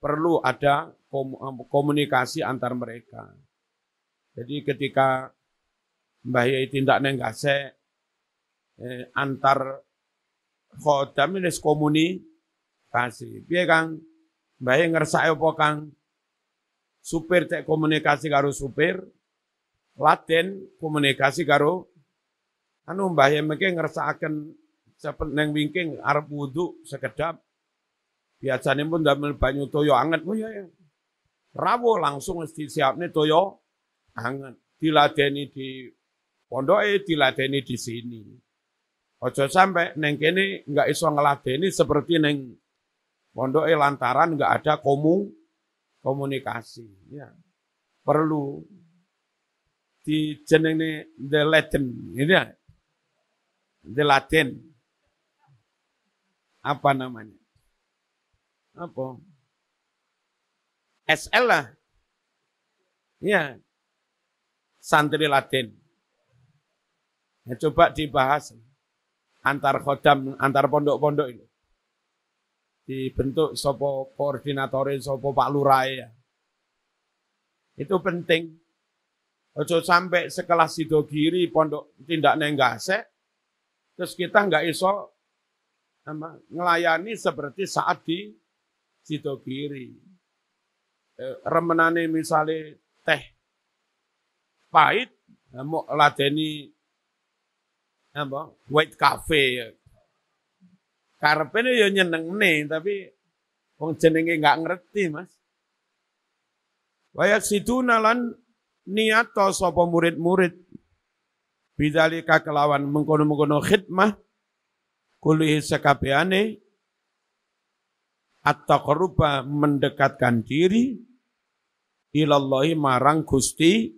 Perlu ada komunikasi antar mereka. Jadi ketika Mbah Yai tindak neng gase eh, antar khodam ini komuni kasih. Biar Kang? Mbah Yai ngerasa apa Kang? Supir cek komunikasi karo supir, Laten komunikasi karo anu Mbah Yai ngerasa akan sepen neng wingking arep wudu sekedap biasanya pun udah banyu toyo anget oh, ya, ya. rawo langsung nih toyo angen. Diladeni di Pondok diladeni di sini. Ojo sampai neng kene nggak iso ngeladeni seperti neng Pondok eh lantaran nggak ada komu komunikasi. Ya. Perlu di ini the Latin ini ya. The Latin. Apa namanya? Apa? SL lah. Ya santri Latin. Ya, coba dibahas antar khodam, antar pondok-pondok ini Dibentuk sopo koordinatorin, sopo pak lurai. Ya. Itu penting. Ojo sampai sekelas sidogiri pondok tindak nenggase, terus kita nggak iso apa, ngelayani seperti saat di sidogiri. Eh, remenane misalnya teh pahit mau ladeni apa white cafe ini ya nih tapi wong jenenge nggak ngerti Mas Wayak nalan niat to sopo murid-murid bidalika kelawan mengkono-mengkono khidmah kulih sekabiane atau kerubah mendekatkan diri ilallahi marang Gusti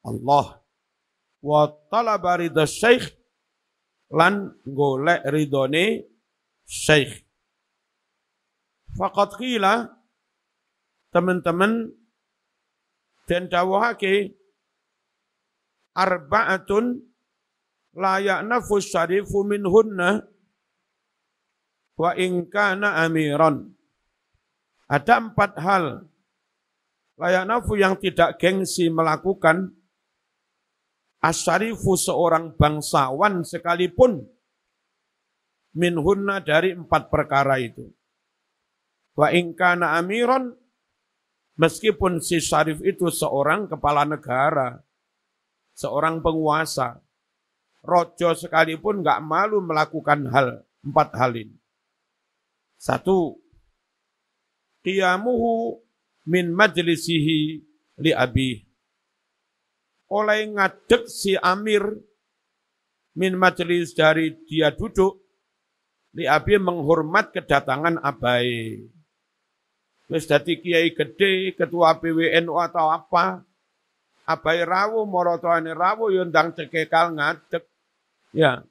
Allah wa talaba ridha syekh lan golek ridhone syekh faqad qila teman-teman dan dawuhake arbaatun layak nafus syarifu minhunna wa ingkana amiran. Ada empat hal layak nafu yang tidak gengsi melakukan Asyarifu seorang bangsawan sekalipun minhunna dari empat perkara itu. Wa ingkana amiron, meskipun si syarif itu seorang kepala negara, seorang penguasa, rojo sekalipun nggak malu melakukan hal, empat hal ini. Satu, qiyamuhu min majlisihi li abih oleh ngadek si Amir min majelis dari dia duduk, li Abi menghormat kedatangan Abai. wis dadi kiai gede, ketua PWNU atau apa, Abai rawu, morotoane rawu, ya ndang cekekal ngadek Ya,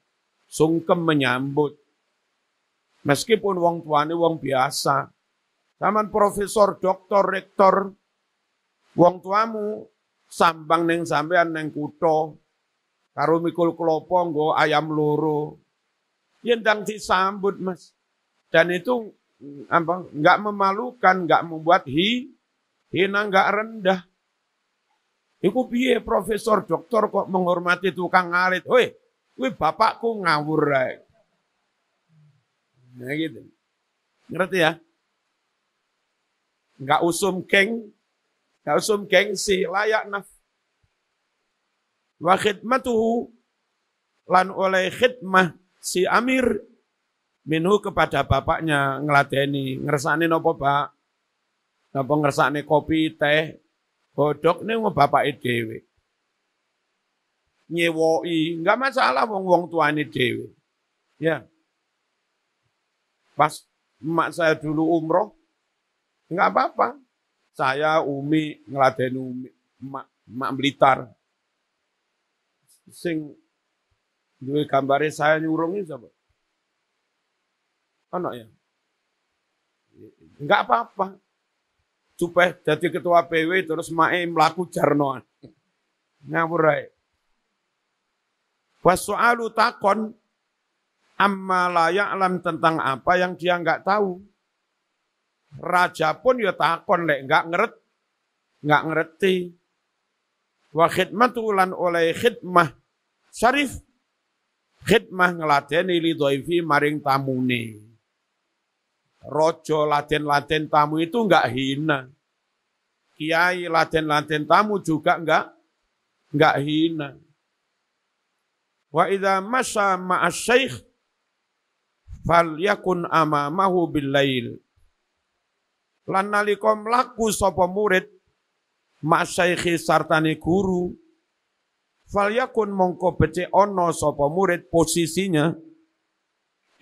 sungkem menyambut. Meskipun wong tuane wong biasa. zaman profesor, doktor, rektor, wong tuamu Sambang neng sampean neng kuto, karo mikul kelopo nggo ayam loro. Yendang disambut mas. Dan itu apa nggak memalukan, nggak membuat hi, hina nggak rendah. Iku piye profesor doktor kok menghormati tukang ngarit. Woi, woi bapakku ngawur rae. Nah gitu. Ngerti ya? Nggak usum keng, Kalsum gengsi, layak naf. Wa khidmatuhu lan oleh khidmah si Amir minhu kepada bapaknya ngeladeni, ngersani nopo pak, nopo ngersani kopi, teh, bodok nih mau bapak dewe. Nyewoi, nggak masalah wong wong tua ini dewe. Ya. Pas emak saya dulu umroh, nggak apa-apa. Saya Umi ngeladen Umi, mak, mak Blitar. Sing duwe gambare saya nyurungi siapa? Anak ya? Enggak apa-apa. Supaya jadi ketua PW terus mae melaku jarnoan. Ngawur ae. Wasu'alu takon amma la ya'lam tentang apa yang dia nggak tahu. Raja pun ya takon lek nggak ngeret, enggak ngerti. Wa khidmatulan oleh khidmah syarif khidmah ngelateni li dhaifi maring tamune. Rojo laten-laten tamu itu enggak hina. Kiai laten-laten tamu juga enggak enggak hina. Wa idza masa ma'as syekh fal yakun amamahu bil lail. Lan nalika mlaku sapa murid masyaikhi sartani guru falyakun mongko becik ana sapa murid posisinya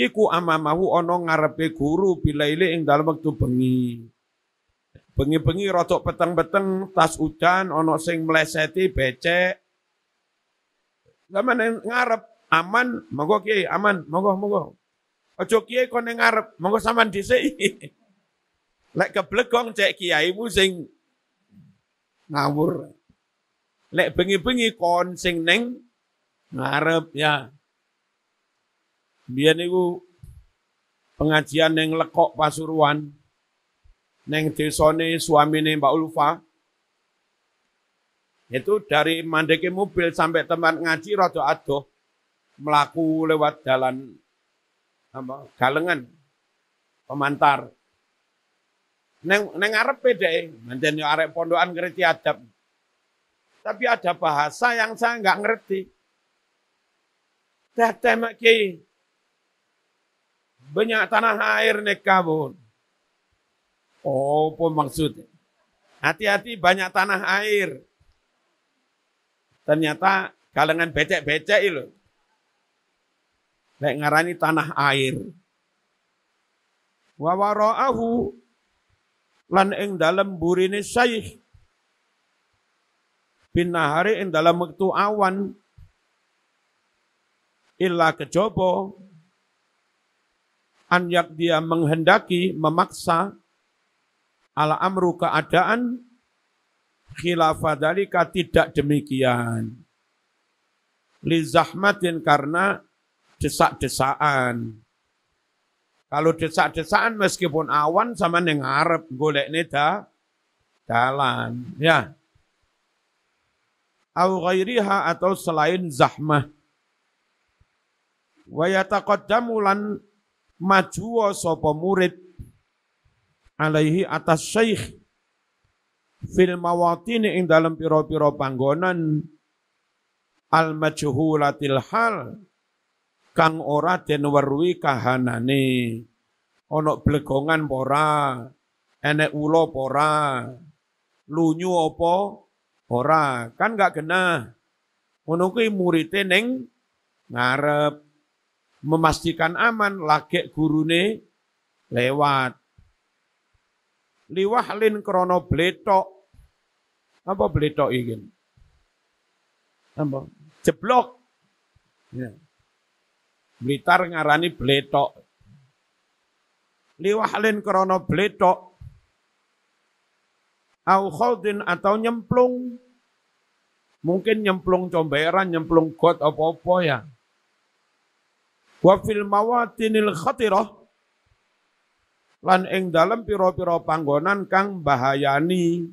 iku amamahu ana ngarepe guru bilaile ing dalem wektu bengi. Bengi-bengi rodok peteng-peteng tas hujan ana sing meleseti becek. Zaman ngarep aman, monggo kiai aman, monggo monggo. Ojo kiai kon ngarep, monggo sampean dhisik. Lek keblegong cek kiaimu sing ngawur. Lek bengi-bengi kon sing neng ngarep ya. Biar niku pengajian neng lekok pasuruan. Neng desone suamine Mbak Ulfa. Itu dari mandeki mobil sampai tempat ngaji rada adoh. Melaku lewat jalan apa, galengan, pemantar. Neng, neng Arab beda ya, mantan arep pondokan ngerti adab. Tapi ada bahasa yang saya nggak ngerti. Teh-teh ki. banyak tanah air nek kabun. Oh, apa maksudnya? Hati-hati banyak tanah air. Ternyata kalangan becek-becek itu. Lek ngarani tanah air. Wawaro'ahu lan ing dalam burine saih bin nahari ing dalam waktu awan illa kejaba anyak dia menghendaki memaksa ala amru keadaan khilafah dalika tidak demikian li zahmatin karena desak-desaan kalau desa-desaan meskipun awan sama yang ngarep golek neda jalan, Ya. Au ghairiha atau selain zahmah. Wa yataqaddamu lan sapa murid alaihi atas syekh fil mawatin ing dalam pira-pira panggonan al majhulatil hal kang ora den weruhi kahanane ana blegongan pora enek ulo pora lunyu apa ora kan gak genah ngono kuwi murite ning ngarep memastikan aman lagek gurune lewat liwah lin krono bletok apa bletok iki apa jeblok ya. Blitar ngarani bletok. Liwahlin krono bletok. Au khodin atau nyemplung. Mungkin nyemplung comberan, nyemplung got apa-apa ya. Wa fil mawatinil khatirah. Lan ing dalem piro-piro panggonan kang bahayani.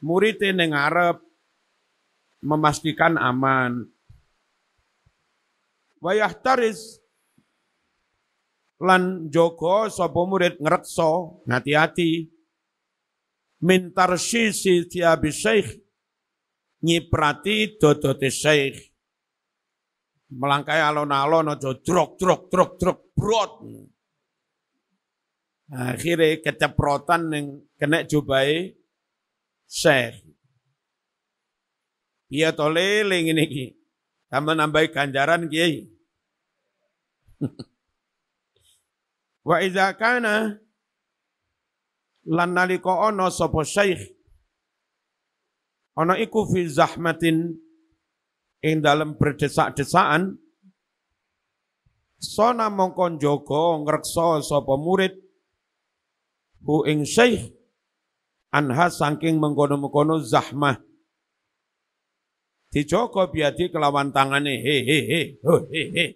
Murid ning arep memastikan aman taris lan jogo sapa murid ngrekso hati-hati mintar sisi tiabi syekh nyiprati dodote syekh melangkai alon-alon ojo drok drok drok drok brot akhirnya keceprotan yang kena jubai syekh iya tole ling ini tambah nambahi ganjaran kiai. Wa iza kana lan nalika ana sapa syekh ana iku fi zahmatin ing dalem berdesak-desakan sona mongko njogo ngreksa sapa murid hu ing syekh anha saking mengkono-mengkono zahmah Dijogo biadi kelawan tangane he he he oh, he he.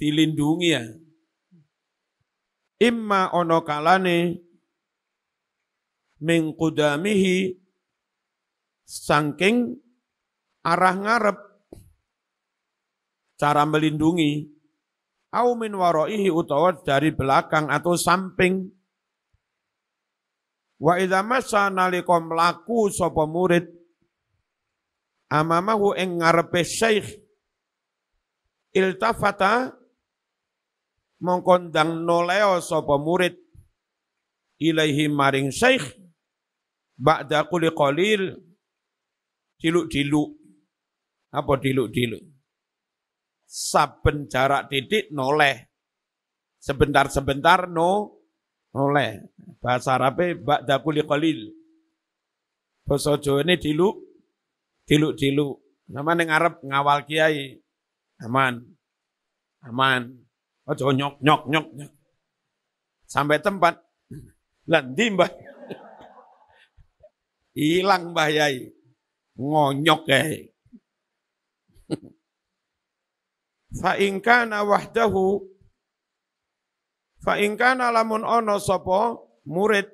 Dilindungi ya. Imma ono kalane mengkudamihi sangking arah ngarep cara melindungi au min waraihi utawa dari belakang atau samping wa idza masa nalika mlaku sapa murid amamahu ing ngarepe syekh iltafata mongkondang noleo sapa murid ilaihi maring syekh ba'da kuli qalil diluk-diluk apa diluk-diluk saben jarak titik noleh sebentar-sebentar no noleh bahasa Arabe ba'da kuli qalil basa Jawane diluk Dilu, dilu, Nama yang Arab ngawal kiai. Aman. Aman. Ojo nyok nyok nyok. nyok. Sampai tempat. Landi mbah. Hilang mbah yai. Ngonyok yai. Fa'inkana wahdahu Fa'inkana lamun ono sopo murid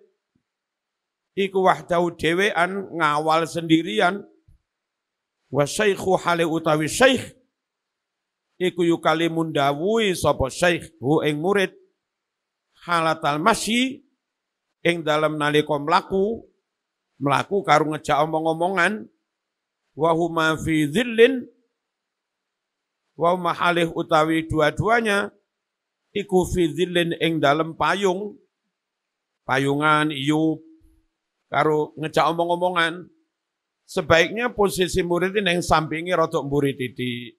Iku wahdahu dewean ngawal sendirian wa syaikhu hale utawi syaikh iku yukalimun dawuhi sapa syaikh hu ing murid halatal masyi ing dalem nalika mlaku mlaku karo ngejak omong-omongan wa huma fi dhillin wa huma utawi dua-duanya iku fi dhillin ing dalem payung payungan iyo karo ngejak omong-omongan Sebaiknya posisi murid ini yang sampingi rotok murid titik.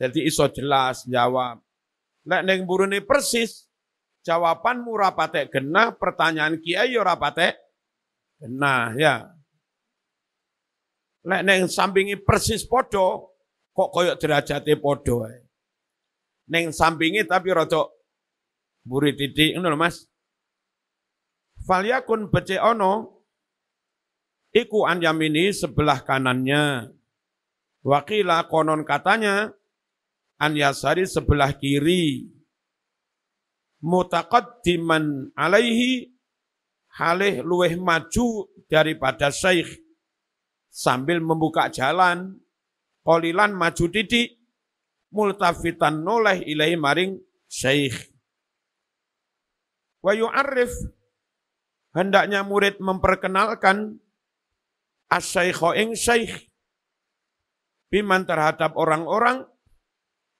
Jadi iso jelas jawab. Lek neng buru ini persis, murah patek genah, pertanyaan kiai yo ya rapate genah ya. Lek neng sampingi persis podo, kok koyok derajatnya podo ae. Neng sampingi tapi rotok murid titik ngono Mas. Faliakun bece ono Iku an yamini sebelah kanannya. Wakila konon katanya, an yasari sebelah kiri. diman alaihi halih luweh maju daripada syekh sambil membuka jalan kolilan maju didik multafitan noleh ilahi maring syekh Wayu Arif hendaknya murid memperkenalkan asyikho ing syikh. Biman terhadap orang-orang,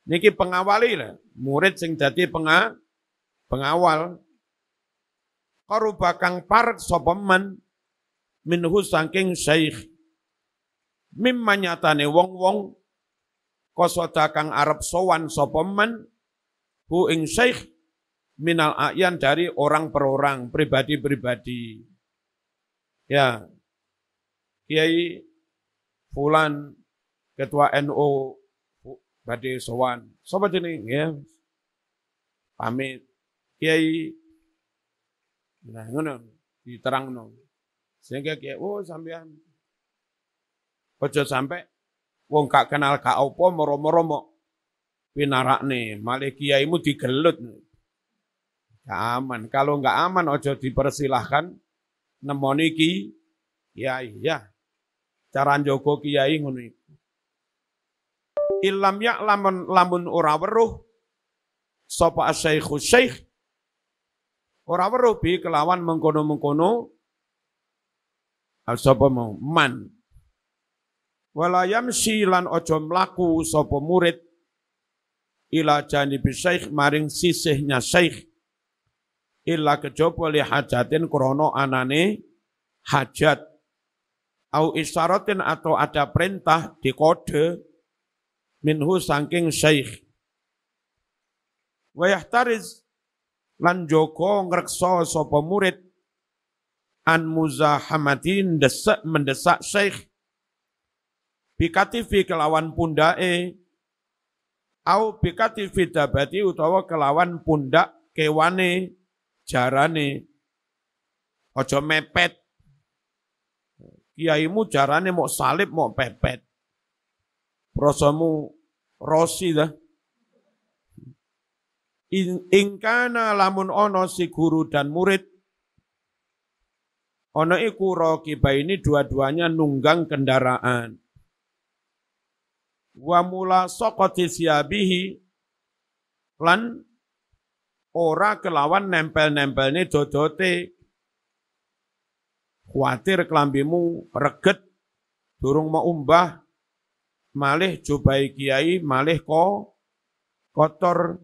niki pengawali lah, murid sing dadi penga, pengawal. Korubakang kang parek sapa men minhu saking syaikh. Mimma nyatane wong-wong kosodakang Arab arep sowan sapa hu ing syikh, minal ayan dari orang per orang, pribadi-pribadi. Ya, Kiai Fulan, Ketua NU Badi Sowan, sobat jeneng ya pamit. Kiai nah ngono diterangno. Sehingga kiai oh sampean ojo sampai wong kak kenal gak apa moro-moro nih, pinarakne, malah kiaimu digelut. Gak aman. Kalau gak aman ojo dipersilahkan nemoni ki kiai ya. Cara njogo kiai ngono iku. Ilam ya lamun lamun ora weruh sapa asyaihu syaikh ora weruh bi kelawan mengkono-mengkono ah, sapa mau man yamsi lan ojo mlaku sapa murid ila janibi syaikh maring sisihnya syaikh illa kejopo li hajatin krono anane hajat au isyaratin atau ada perintah di kode minhu sangking syekh. Wayah tariz lan joko ngrekso sapa murid an muzahamatin desak mendesak syekh bikatifi kelawan pundae au bikatifi dabati utawa kelawan pundak kewane jarane ojo mepet kiaimu jarane mau salib mau pepet. prosamu rosi dah. In, ingkana lamun ono si guru dan murid ono iku rokiba ini dua-duanya nunggang kendaraan wa mula sokoti siabihi lan ora kelawan nempel nempelnya dodote Kuatir kelambimu reget, durung mau umbah, malih jubai kiai, malih ko, kotor.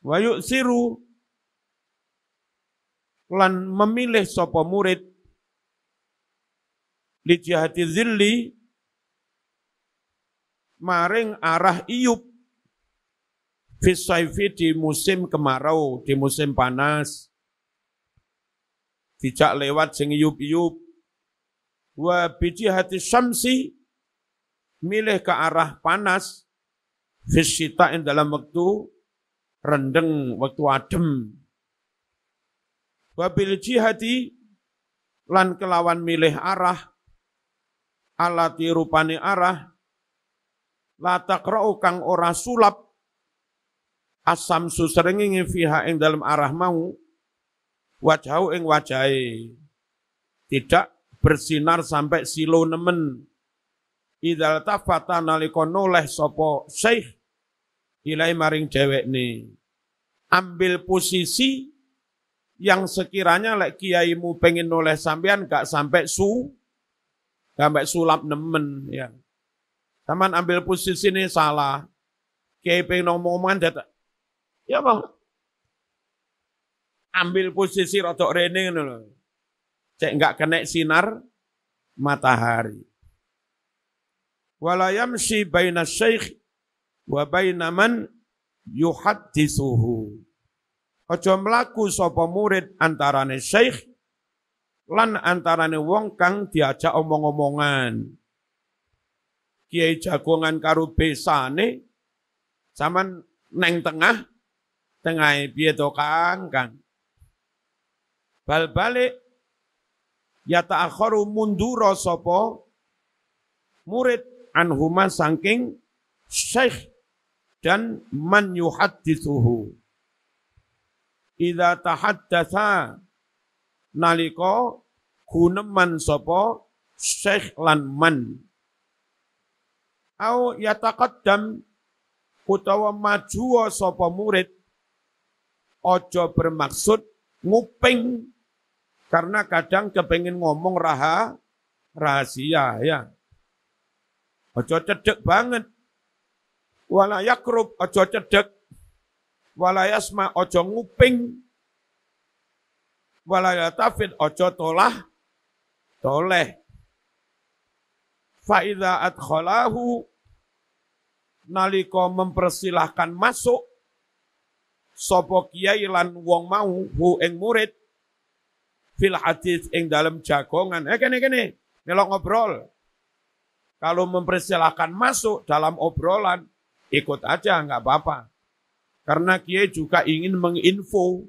Wayuk siru, lan memilih sopo murid, lijihati zilli, maring arah iup, fisaifi di musim kemarau, di musim panas, Dijak lewat sing iup-iup. Wa hati syamsi milih ke arah panas fisita dalam waktu rendeng, waktu adem. ji hati lan kelawan milih arah alati rupani arah latak kang ora sulap asam susrengingi fiha ing dalam arah mau wajau ing wajai Tidak bersinar sampai silo nemen. Idal tafata nalika noleh sopo syekh ilai maring cewek nih. Ambil posisi yang sekiranya lek like, kiaimu pengen noleh sampean gak sampai su sampai sulap nemen ya. Taman ambil posisi ini salah. Kiai pengen ngomong-ngomongan data. Ya bang, ambil posisi rotok rene ngono lho. Cek enggak kena sinar matahari. Wala yamshi baina syekh wa baina man yuhaddisuhu. Aja mlaku sapa murid antarane syekh lan antarane wong kang diajak omong-omongan. Kiai jagongan karo besane zaman neng tengah tengah piye to Kang Kang Bal balik yata ta'akhoru munduro sopo murid anhuma sangking syekh dan man yuhadithuhu idha tahaddatha naliko guneman sopo syekh lan man. Au yataqaddam utawa maju sapa murid aja bermaksud nguping karena kadang kepengen ngomong raha, rahasia ya. Ojo cedek banget. Walaya yakrub, ojo cedek. Walaya sma, ojo nguping. Walaya tafid, ojo tolah, toleh. Fa'idha adkholahu, naliko mempersilahkan masuk, sopo kiai lan wong mau hu eng murid fil hadis ing dalam jagongan. Eh kene kene, melok ngobrol. Kalau mempersilahkan masuk dalam obrolan, ikut aja nggak apa-apa. Karena kiai juga ingin menginfo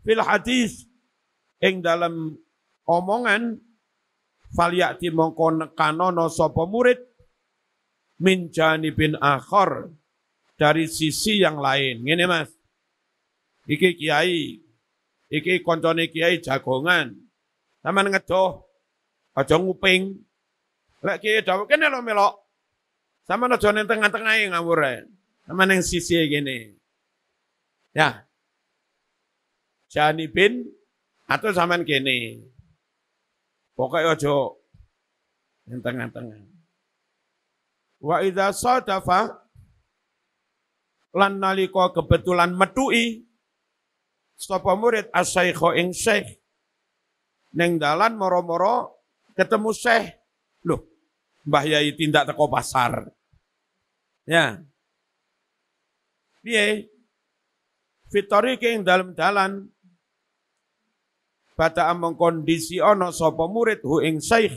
fil hadis ing dalam omongan falyati mongkon nekanono sapa murid minjani bin akhor dari sisi yang lain. Ngene Mas. Iki kiai Iki koncone kiai jagongan. saman ngedoh. Aja nguping. Lek kiai dawuh kene lo melok. Sama aja ning tengah-tengah ngawur ae. Sama ning sisi gini. Ya. Janibin atau saman kene. Pokoknya aja ning tengah-tengah. Wa idza sadafa lan nalika kebetulan metui Sapa murid asyikho ing syekh. Neng dalan moro-moro ketemu syekh. Loh, Mbah Yai tindak teko pasar. Ya. Piye? Fitori ing dalam dalan. Bata among kondisi ono sopo murid hu ing syekh.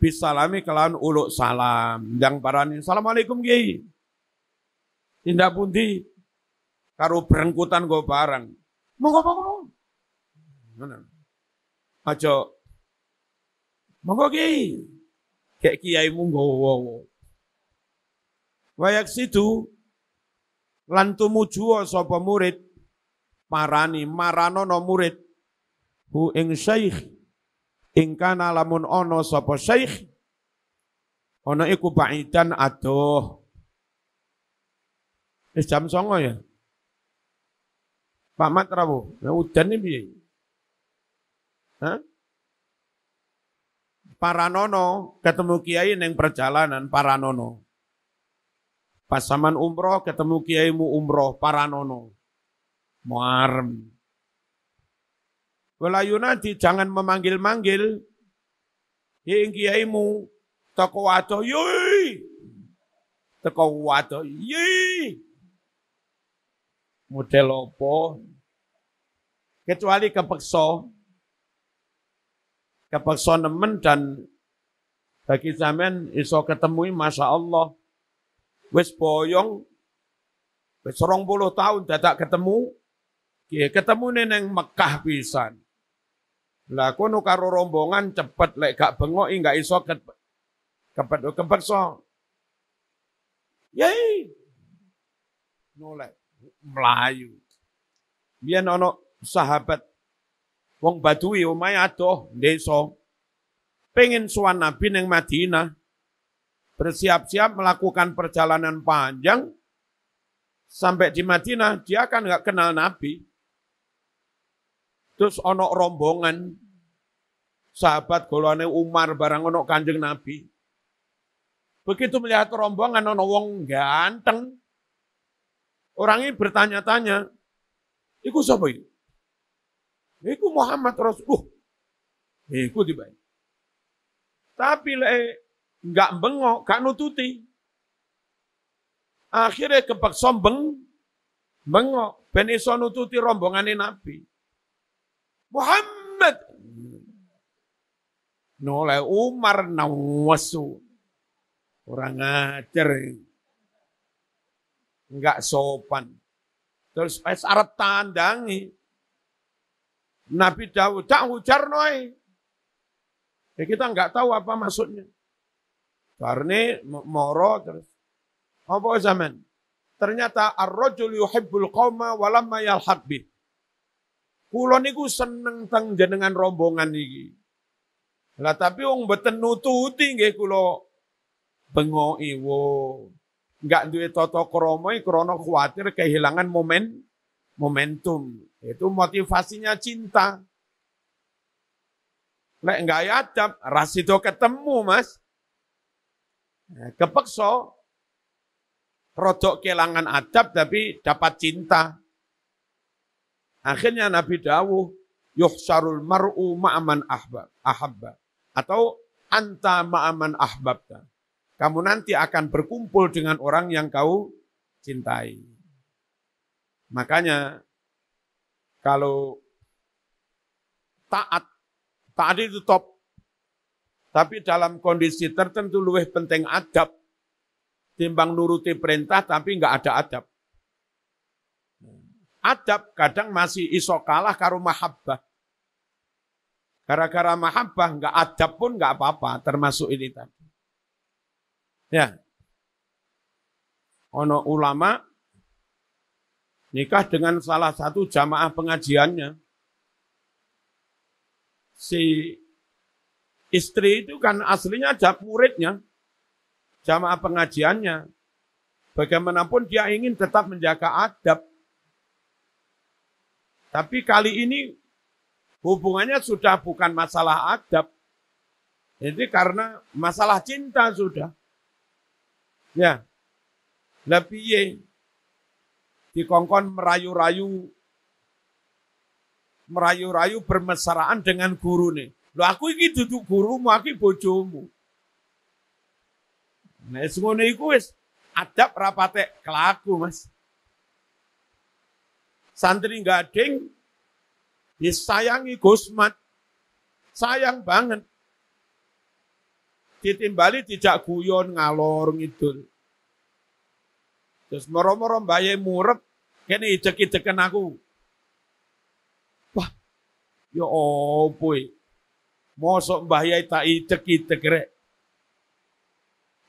Bisalami kelawan uluk salam. Yang parani, Assalamualaikum Kiai. Tindak pundi karo berengkutan go bareng. Monggo kono. mana? Aja monggo ki. Kayak kiaimu nggowo. Wayak situ lan tumuju sapa murid parani marano no murid hu ing syekh ing kana lamun ana sapa syekh ana iku baidan adoh wis jam 09 ya Pak Mat Rabu. Nah, udan ini biaya. Hah? Paranono ketemu kiai neng perjalanan paranono. Pasaman umroh ketemu kiaimu umroh paranono. Muarem. nanti jangan memanggil-manggil. Ing kiaimu teko wadah yoi. Teko wadah yoi. Model opo? Kecuali kepekso, kepekso nemen dan bagi zaman iso ketemui masa Allah. Wis boyong, wis rong puluh tahun tidak ketemu, ketemu neneng Mekah pisan. Lah kono karo rombongan cepet lek gak bengok gak iso kepet kepet so. Yai. Nolak melayu. Biyen ono sahabat wong Badui omahe adoh desa. Pengen suan Nabi neng Madinah. Bersiap-siap melakukan perjalanan panjang sampai di Madinah dia kan nggak kenal Nabi. Terus onok rombongan sahabat golongan Umar barang onok kanjeng Nabi. Begitu melihat rombongan onok wong ganteng, orang ini bertanya-tanya, Iku siapa itu? Iku Muhammad Rasulullah. Iku tiba. Tapi le nggak bengok, gak nututi. Akhirnya kepak sombeng, bengok. Ben iso nututi rombongan Nabi. Muhammad. Nolai Umar nawasu. Orang ngajar. Enggak sopan. Terus es Arab tandangi. Nabi Dawud, tak noy. Ya kita nggak tahu apa maksudnya. Karena moro terus. Apa zaman? Ternyata ar-rajul yuhibbul qawma walamma yalhaq bih. Kulo niku seneng teng jenengan rombongan iki. Lah tapi wong beten nututi nggih kula bengoki wo. Enggak duwe tata krama krana kuwatir kehilangan momen momentum. Itu motivasinya cinta. Lek nggak ya adab, rasido ketemu mas. Ya, Kepekso, rodok kelangan adab tapi dapat cinta. Akhirnya Nabi Dawuh, yuhsarul mar'u ma'aman ahbab, ahabba. Atau anta ma'aman ahbabta. Kamu nanti akan berkumpul dengan orang yang kau cintai. Makanya kalau taat, taat itu top. Tapi dalam kondisi tertentu lebih penting adab. Timbang nuruti perintah tapi nggak ada adab. Adab kadang masih iso kalah karo mahabbah. Gara-gara mahabbah nggak adab pun nggak apa-apa termasuk ini tadi. Ya. Ono ulama nikah dengan salah satu jamaah pengajiannya. Si istri itu kan aslinya jam muridnya, jamaah pengajiannya. Bagaimanapun dia ingin tetap menjaga adab. Tapi kali ini hubungannya sudah bukan masalah adab. Jadi karena masalah cinta sudah. Ya. Lebih ya dikongkon merayu-rayu merayu-rayu bermesraan dengan guru nih. Lo aku ini duduk gurumu, aku bojomu. Nah, semuanya iku wis adab rapate kelaku, Mas. Santri gading disayangi ya Gusmat. Sayang banget. Ditimbali tidak guyon ngalor ngidul. Terus moro-moro mbaye murep, kene idek-ideken aku. Wah, ya opo e? Mosok mbah yai tak idek-idek rek.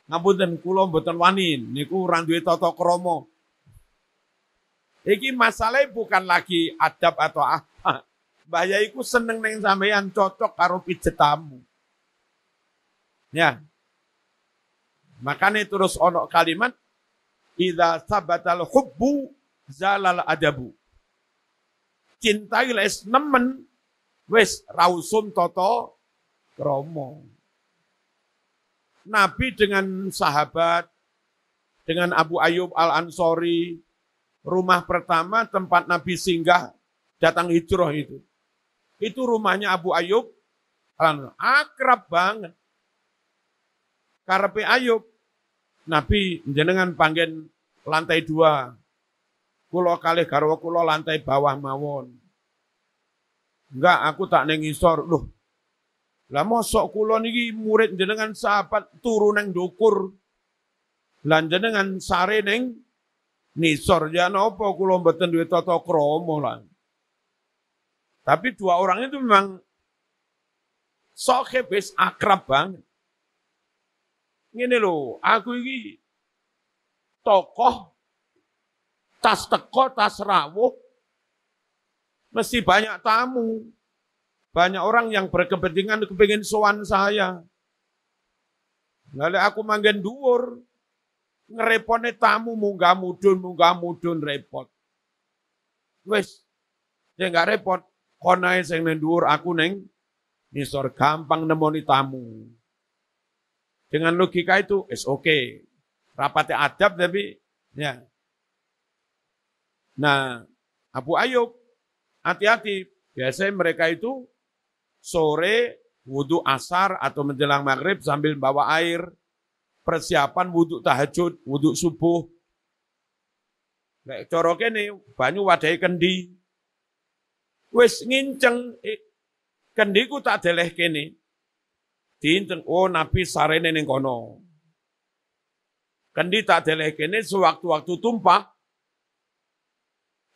Ngapunten kula mboten wani niku ora duwe tata krama. Iki masalahnya bukan lagi adab atau apa. Ah, ah. Mbah Yai ku seneng neng sampean cocok karo pijetamu. Ya. Makanya terus onok kalimat Iza sabatal hubbu zalal adabu. Cintai les nemen wis rausun toto kromo. Nabi dengan sahabat, dengan Abu Ayub Al-Ansori, rumah pertama tempat Nabi singgah datang hijrah itu. Itu rumahnya Abu Ayub al Akrab banget. Karena Ayub, Nabi jenengan panggen lantai dua. Kulo kali garwa kulo lantai bawah mawon. Enggak, aku tak neng isor. Loh, lah mosok kulo niki murid jenengan sahabat turu neng dukur. Lan jenengan sare neng nisor. Ya nopo kulo mbeten duit toto kromo lah. Tapi dua orang itu memang sokhe akrab banget. Ngene lho, aku ini tokoh tas teko, tas rawuh mesti banyak tamu. Banyak orang yang berkepentingan kepingin soan saya. Lalu aku manggen dhuwur, ngerepone tamu munggah mudun, munggah mudun repot. Wes, dia nggak repot. Konai saya neng aku neng nisor gampang nemoni tamu. Dengan logika itu, is oke. Okay. Rapatnya adab tapi, ya. Nah, Abu Ayub, hati-hati. Biasanya mereka itu sore wudhu asar atau menjelang maghrib sambil bawa air, persiapan wudhu tahajud, wudhu subuh. Nek corok ini banyu wadai kendi. Wes nginceng, kendi eh, kendiku tak deleh kene. Dinten, oh Nabi sarene ning kono. Kendi tak deleh kene sewaktu-waktu tumpah,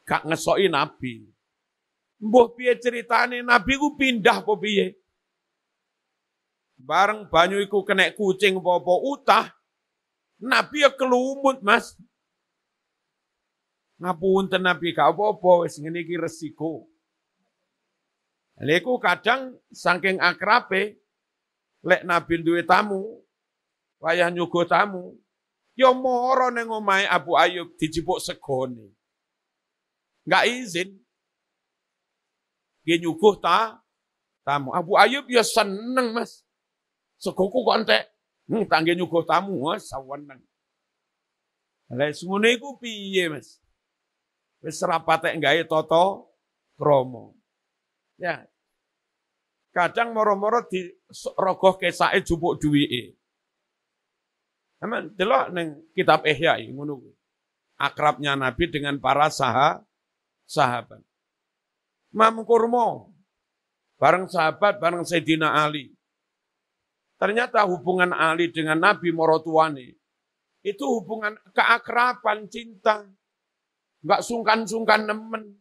gak ngesoi Nabi. Mbah piye ceritane Nabi ku pindah apa piye? Bareng banyu iku kena kucing apa utah, Nabi ya kelumut, Mas. Ngapunten Nabi gak apa-apa wis ngene iki resiko. Lha kadang saking akrabe lek nabi duwe tamu, wayah nyugo tamu, ya moro neng omahe Abu Ayub dijipuk segone. Enggak izin. Dia nyuguh ta tamu. Abu Ayub ya seneng, Mas. Segoku kok entek. Hmm, tangge nyuguh tamu, Mas, seneng. Lah semune iku piye, Mas? Wis rapate gawe toto kromo. Ya, Kadang moro-moro di rogoh kesake jupuk duwike. Aman delok neng kitab Ihya ngono Akrabnya Nabi dengan para saha sahabat. Mam Kurmo bareng sahabat bareng Sayyidina Ali. Ternyata hubungan Ali dengan Nabi Morotuani itu hubungan keakraban cinta. Enggak sungkan-sungkan nemen.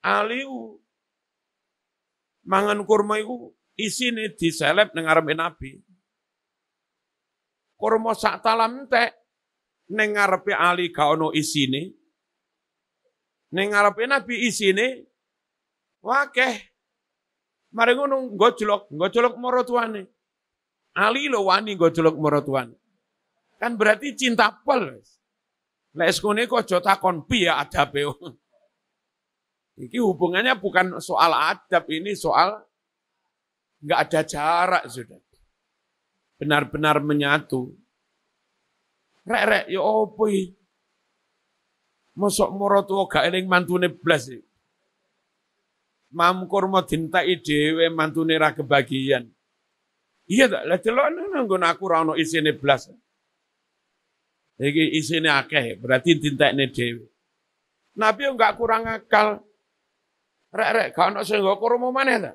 Ali Mangan kurma iku isine diseleb ning ngarepe Nabi. Kurma sak talam entek ning ngarepe Ali gak ono isine. Ning ngarepe Nabi isine wakeh. Mari ngono gojlok, gojlok moro Ali lo wani gojlok moro Kan berarti cinta pol. Lek sekone kok aja takon piye adabe. Ini hubungannya bukan soal adab, ini soal nggak ada jarak sudah. Benar-benar menyatu. Rek rek ya apa ini? Mosok moro tuwa gak eling mantune blas iki. Mamkur mau dintai dewe mantune ra kebagian. Iya tak, lah delok nanggun aku rano isi isine blas. Iki isine akeh, berarti dintekne dewe. Nabi enggak kurang akal. Rek rek gak ono sing nggo kurma maneh ta.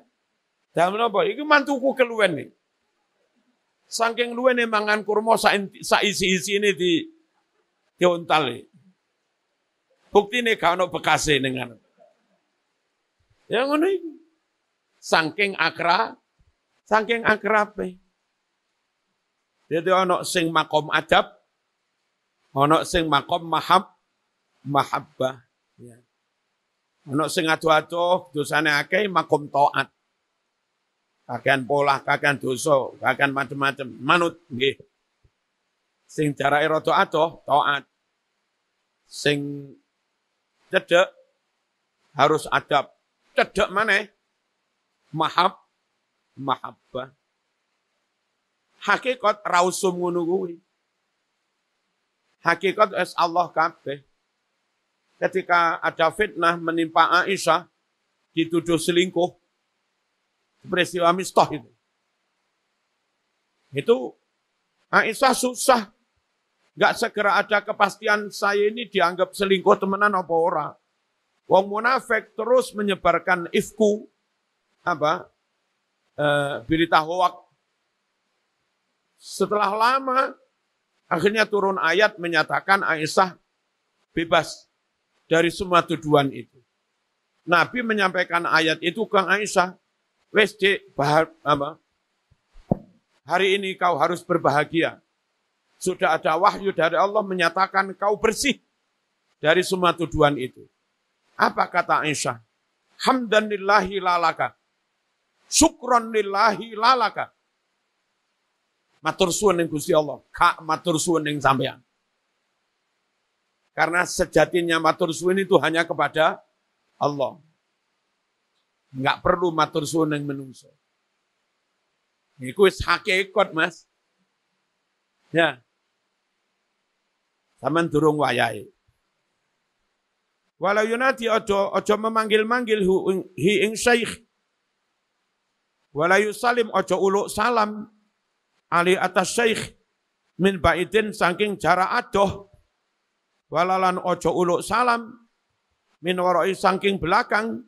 Dalem napa? Iki mantuku keluwen iki. Saking luwene mangan kurma sa, sa isi ini di diuntal. ini gak ono bekase ning ngono. Ya ngono iki. Saking akrab saking akrabe. Jadi ono sing makom adab, ono sing makom mahab, mahabbah. Ya. Ono sing ado-ado dosane akeh makom taat. Kakean pola, kakean dosa, kakean macam-macam. Manut nggih. Sing jarake rada ado taat. Sing cedek harus adab. Cedek mana? Mahab, mahabbah. Hakikat rausum ngono kuwi. Hakikat es Allah kabeh ketika ada fitnah menimpa Aisyah, dituduh selingkuh, peristiwa mistah itu. Itu Aisyah susah. nggak segera ada kepastian saya ini dianggap selingkuh temenan apa ora. Wong munafik terus menyebarkan ifku, apa, e, berita hoak. Setelah lama, akhirnya turun ayat menyatakan Aisyah bebas dari semua tuduhan itu. Nabi menyampaikan ayat itu ke Aisyah, wes bahar, apa? Hari ini kau harus berbahagia. Sudah ada wahyu dari Allah menyatakan kau bersih dari semua tuduhan itu. Apa kata Aisyah? Hamdan lalaka. Syukron lalaka. Matur suwun Gusti Allah, kak matur suwun sampean. Karena sejatinya matur suwun itu hanya kepada Allah. Enggak perlu matur suwun yang menungso. Itu wis hakikat, Mas. Ya. Sama durung wayai. Walau yunadi ojo ojo memanggil-manggil hu hi ing syekh. Walau salim ojo uluk salam ali atas syekh min baidin saking jarak adoh Walalan ojo uluk salam, min waroi saking belakang,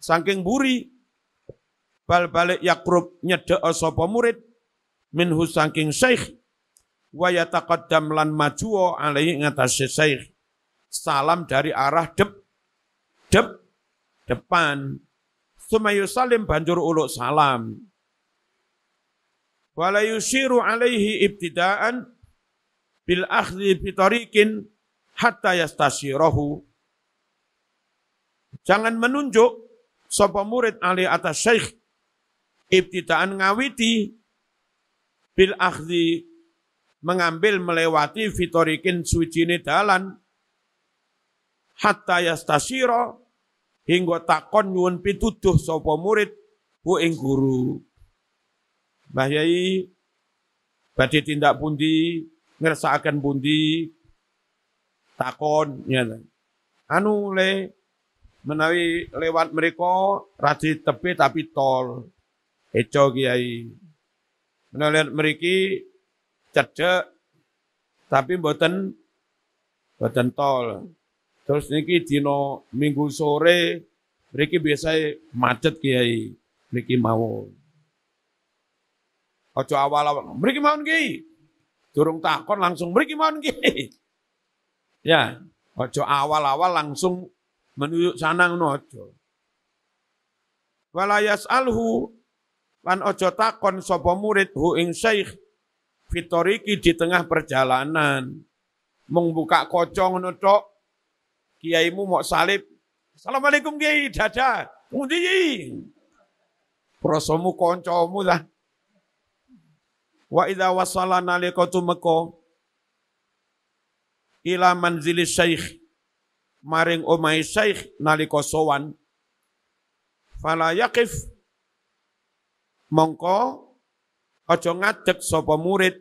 saking buri, bal balik yakrub nyedek sopo murid, min hus saking syekh, wa yataqaddam lan majuo alaihi ngatasi syekh. Salam dari arah dep, dep, depan. Sumayu salim banjur uluk salam. Wala yushiru alaihi ibtidaan bil akhdi bitarikin hatta yastasyirahu. Jangan menunjuk sapa murid ali atas syekh ibtidaan ngawiti bil akhdi mengambil melewati fitorikin suwijine dalan hatta Roh hingga takon nyuwun pituduh sapa murid bu ing guru Mbah Yai badhe tindak pundi bundi. pundi takon ya. Anu le menawi lewat mereka radi tepi tapi tol. Eco kiai. Menawi lewat meriki cedek tapi mboten mboten tol. Terus niki dino minggu sore mriki biasa macet kiai mriki mawon. Ojo awal-awal mriki mawon kiai. Durung takon langsung mriki mawon kiai. Ya, ojo awal-awal langsung menuju sana ojo. Walayas alhu lan ojo takon sopo murid hu ing syekh fitoriki di tengah perjalanan membuka kocong nutok kiaimu mau salib assalamualaikum kiai dadah mundi prosomu koncomu lah wa idza wasalana liqatu meko ila manzili syaikh maring omai syaikh naliko sowan fala yaqif mongko aja ngadeg sapa murid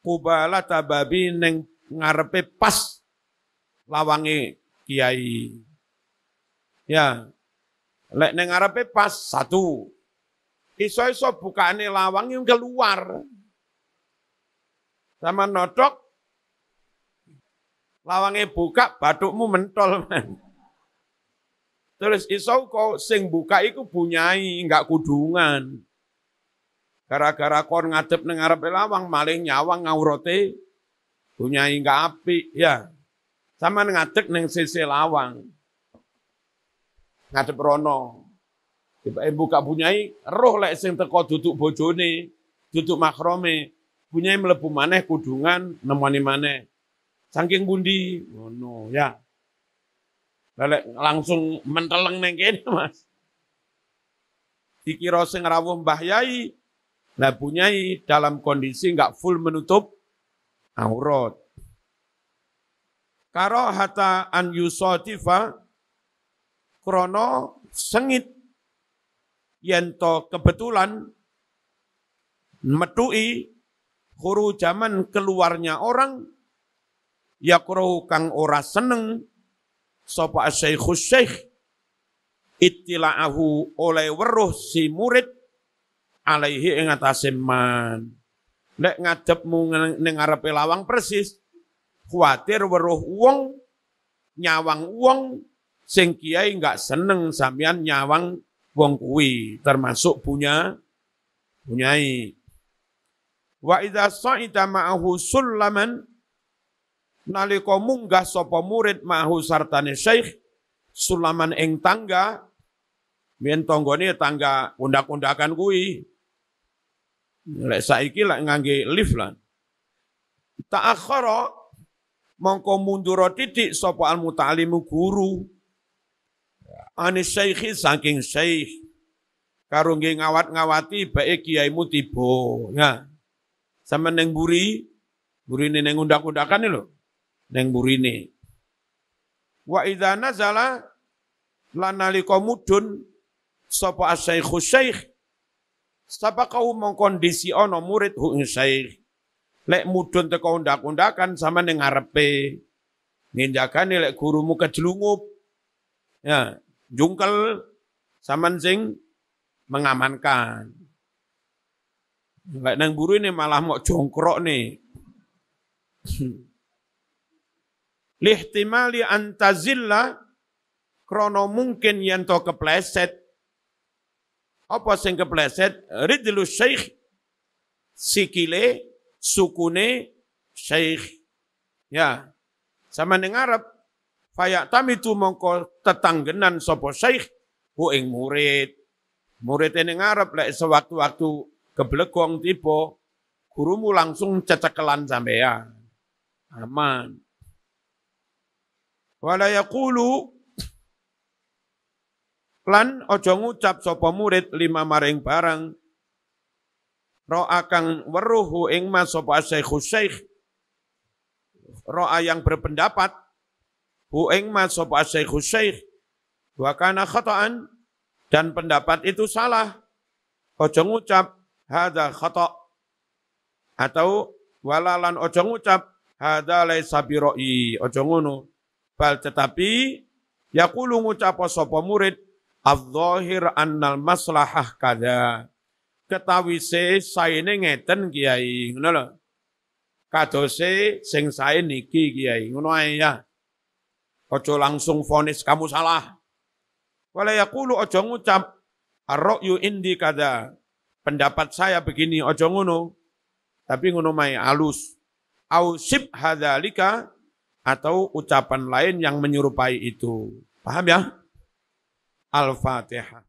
kubala tababi neng ngarepe pas lawangi kiai ya lek neng ngarepe pas satu iso-iso bukane lawang yang keluar sama nodok lawange buka batukmu mentol man. Terus iso kok sing buka iku bunyai enggak kudungan. Gara-gara kon ngadep neng Arab lawang maling nyawang ngaurote bunyai enggak api ya. Sama ngadep neng sisi lawang. Ngadep rono. Tiba buka bunyai roh lek sing teko duduk bojone, duduk makrome, bunyai melebu maneh kudungan nemoni maneh. Sangking bundi, ngono oh, ya. Lelek langsung menteleng neng kene, Mas. Dikira sing rawuh Mbah Yai, lah punyai dalam kondisi nggak full menutup aurat. Karo hata an yusatifa krono sengit yento kebetulan metui huru zaman keluarnya orang yakrahu kang ora seneng sapa asyaikhu syaikh ittila'ahu oleh weruh si murid alaihi ing atase man nek ngadepmu ning ngarepe lawang persis khawatir weruh wong nyawang wong sing kiai nggak seneng sampean nyawang wong kuwi termasuk punya punyai wa idza sa'ita ma'ahu sulaman nalika munggah sapa murid mahu sartane syekh sulaman ing tangga biyen tanggane ya tangga undak-undakan kui lek saiki lek ngangge lift lan ta'akhara mongko mundur titik sapa al muta'allimu guru Ani syekh saking syekh Karungi ngawat-ngawati baik kiaimu tiba ya nah, sama neng buri buri neng undak-undakan loh neng burine. Wa idza nazala lan nalika mudun sapa asyaikhu syaikh sapa kau mengkondisi ono murid hu syaikh lek mudun teko undak-undakan sama ning ngarepe nginjakane lek gurumu kejlungup ya jungkel sama sing mengamankan lek nang guru ini malah mau jongkrok nih lihtimali antazilla krono mungkin yang to kepleset apa sing kepleset ridlu syekh sikile sukune syekh ya sama ning Arab tam tamitu mongko tetanggenan sapa syekh hu ing murid murid ning Arab lek sewaktu-waktu keblegong tiba gurumu langsung cecekelan sampean aman Wala yaqulu lan ojo ngucap sapa murid lima maring barang ro'a kang weruhu ing mas sapa syekh syekh ro'a yang berpendapat hu ing mas sapa syekh syekh wa kana khata'an dan pendapat itu salah ojo ngucap hada khata atau walalan ojo ngucap hada laisa bi ojo ngono Bal tetapi yaqulu ngucap sapa murid adzahir annal maslahah kada. Ketawise saene ngeten Kiai, ngono lho. Kadose sing sae niki Kiai, ngono ae ya. Ojo langsung vonis kamu salah. Wala yaqulu ojo ngucap ar indi kada. Pendapat saya begini, ojo ngono. Tapi ngono mai alus. Au sib hadzalika atau ucapan lain yang menyerupai itu. Paham ya? Al-Fatihah.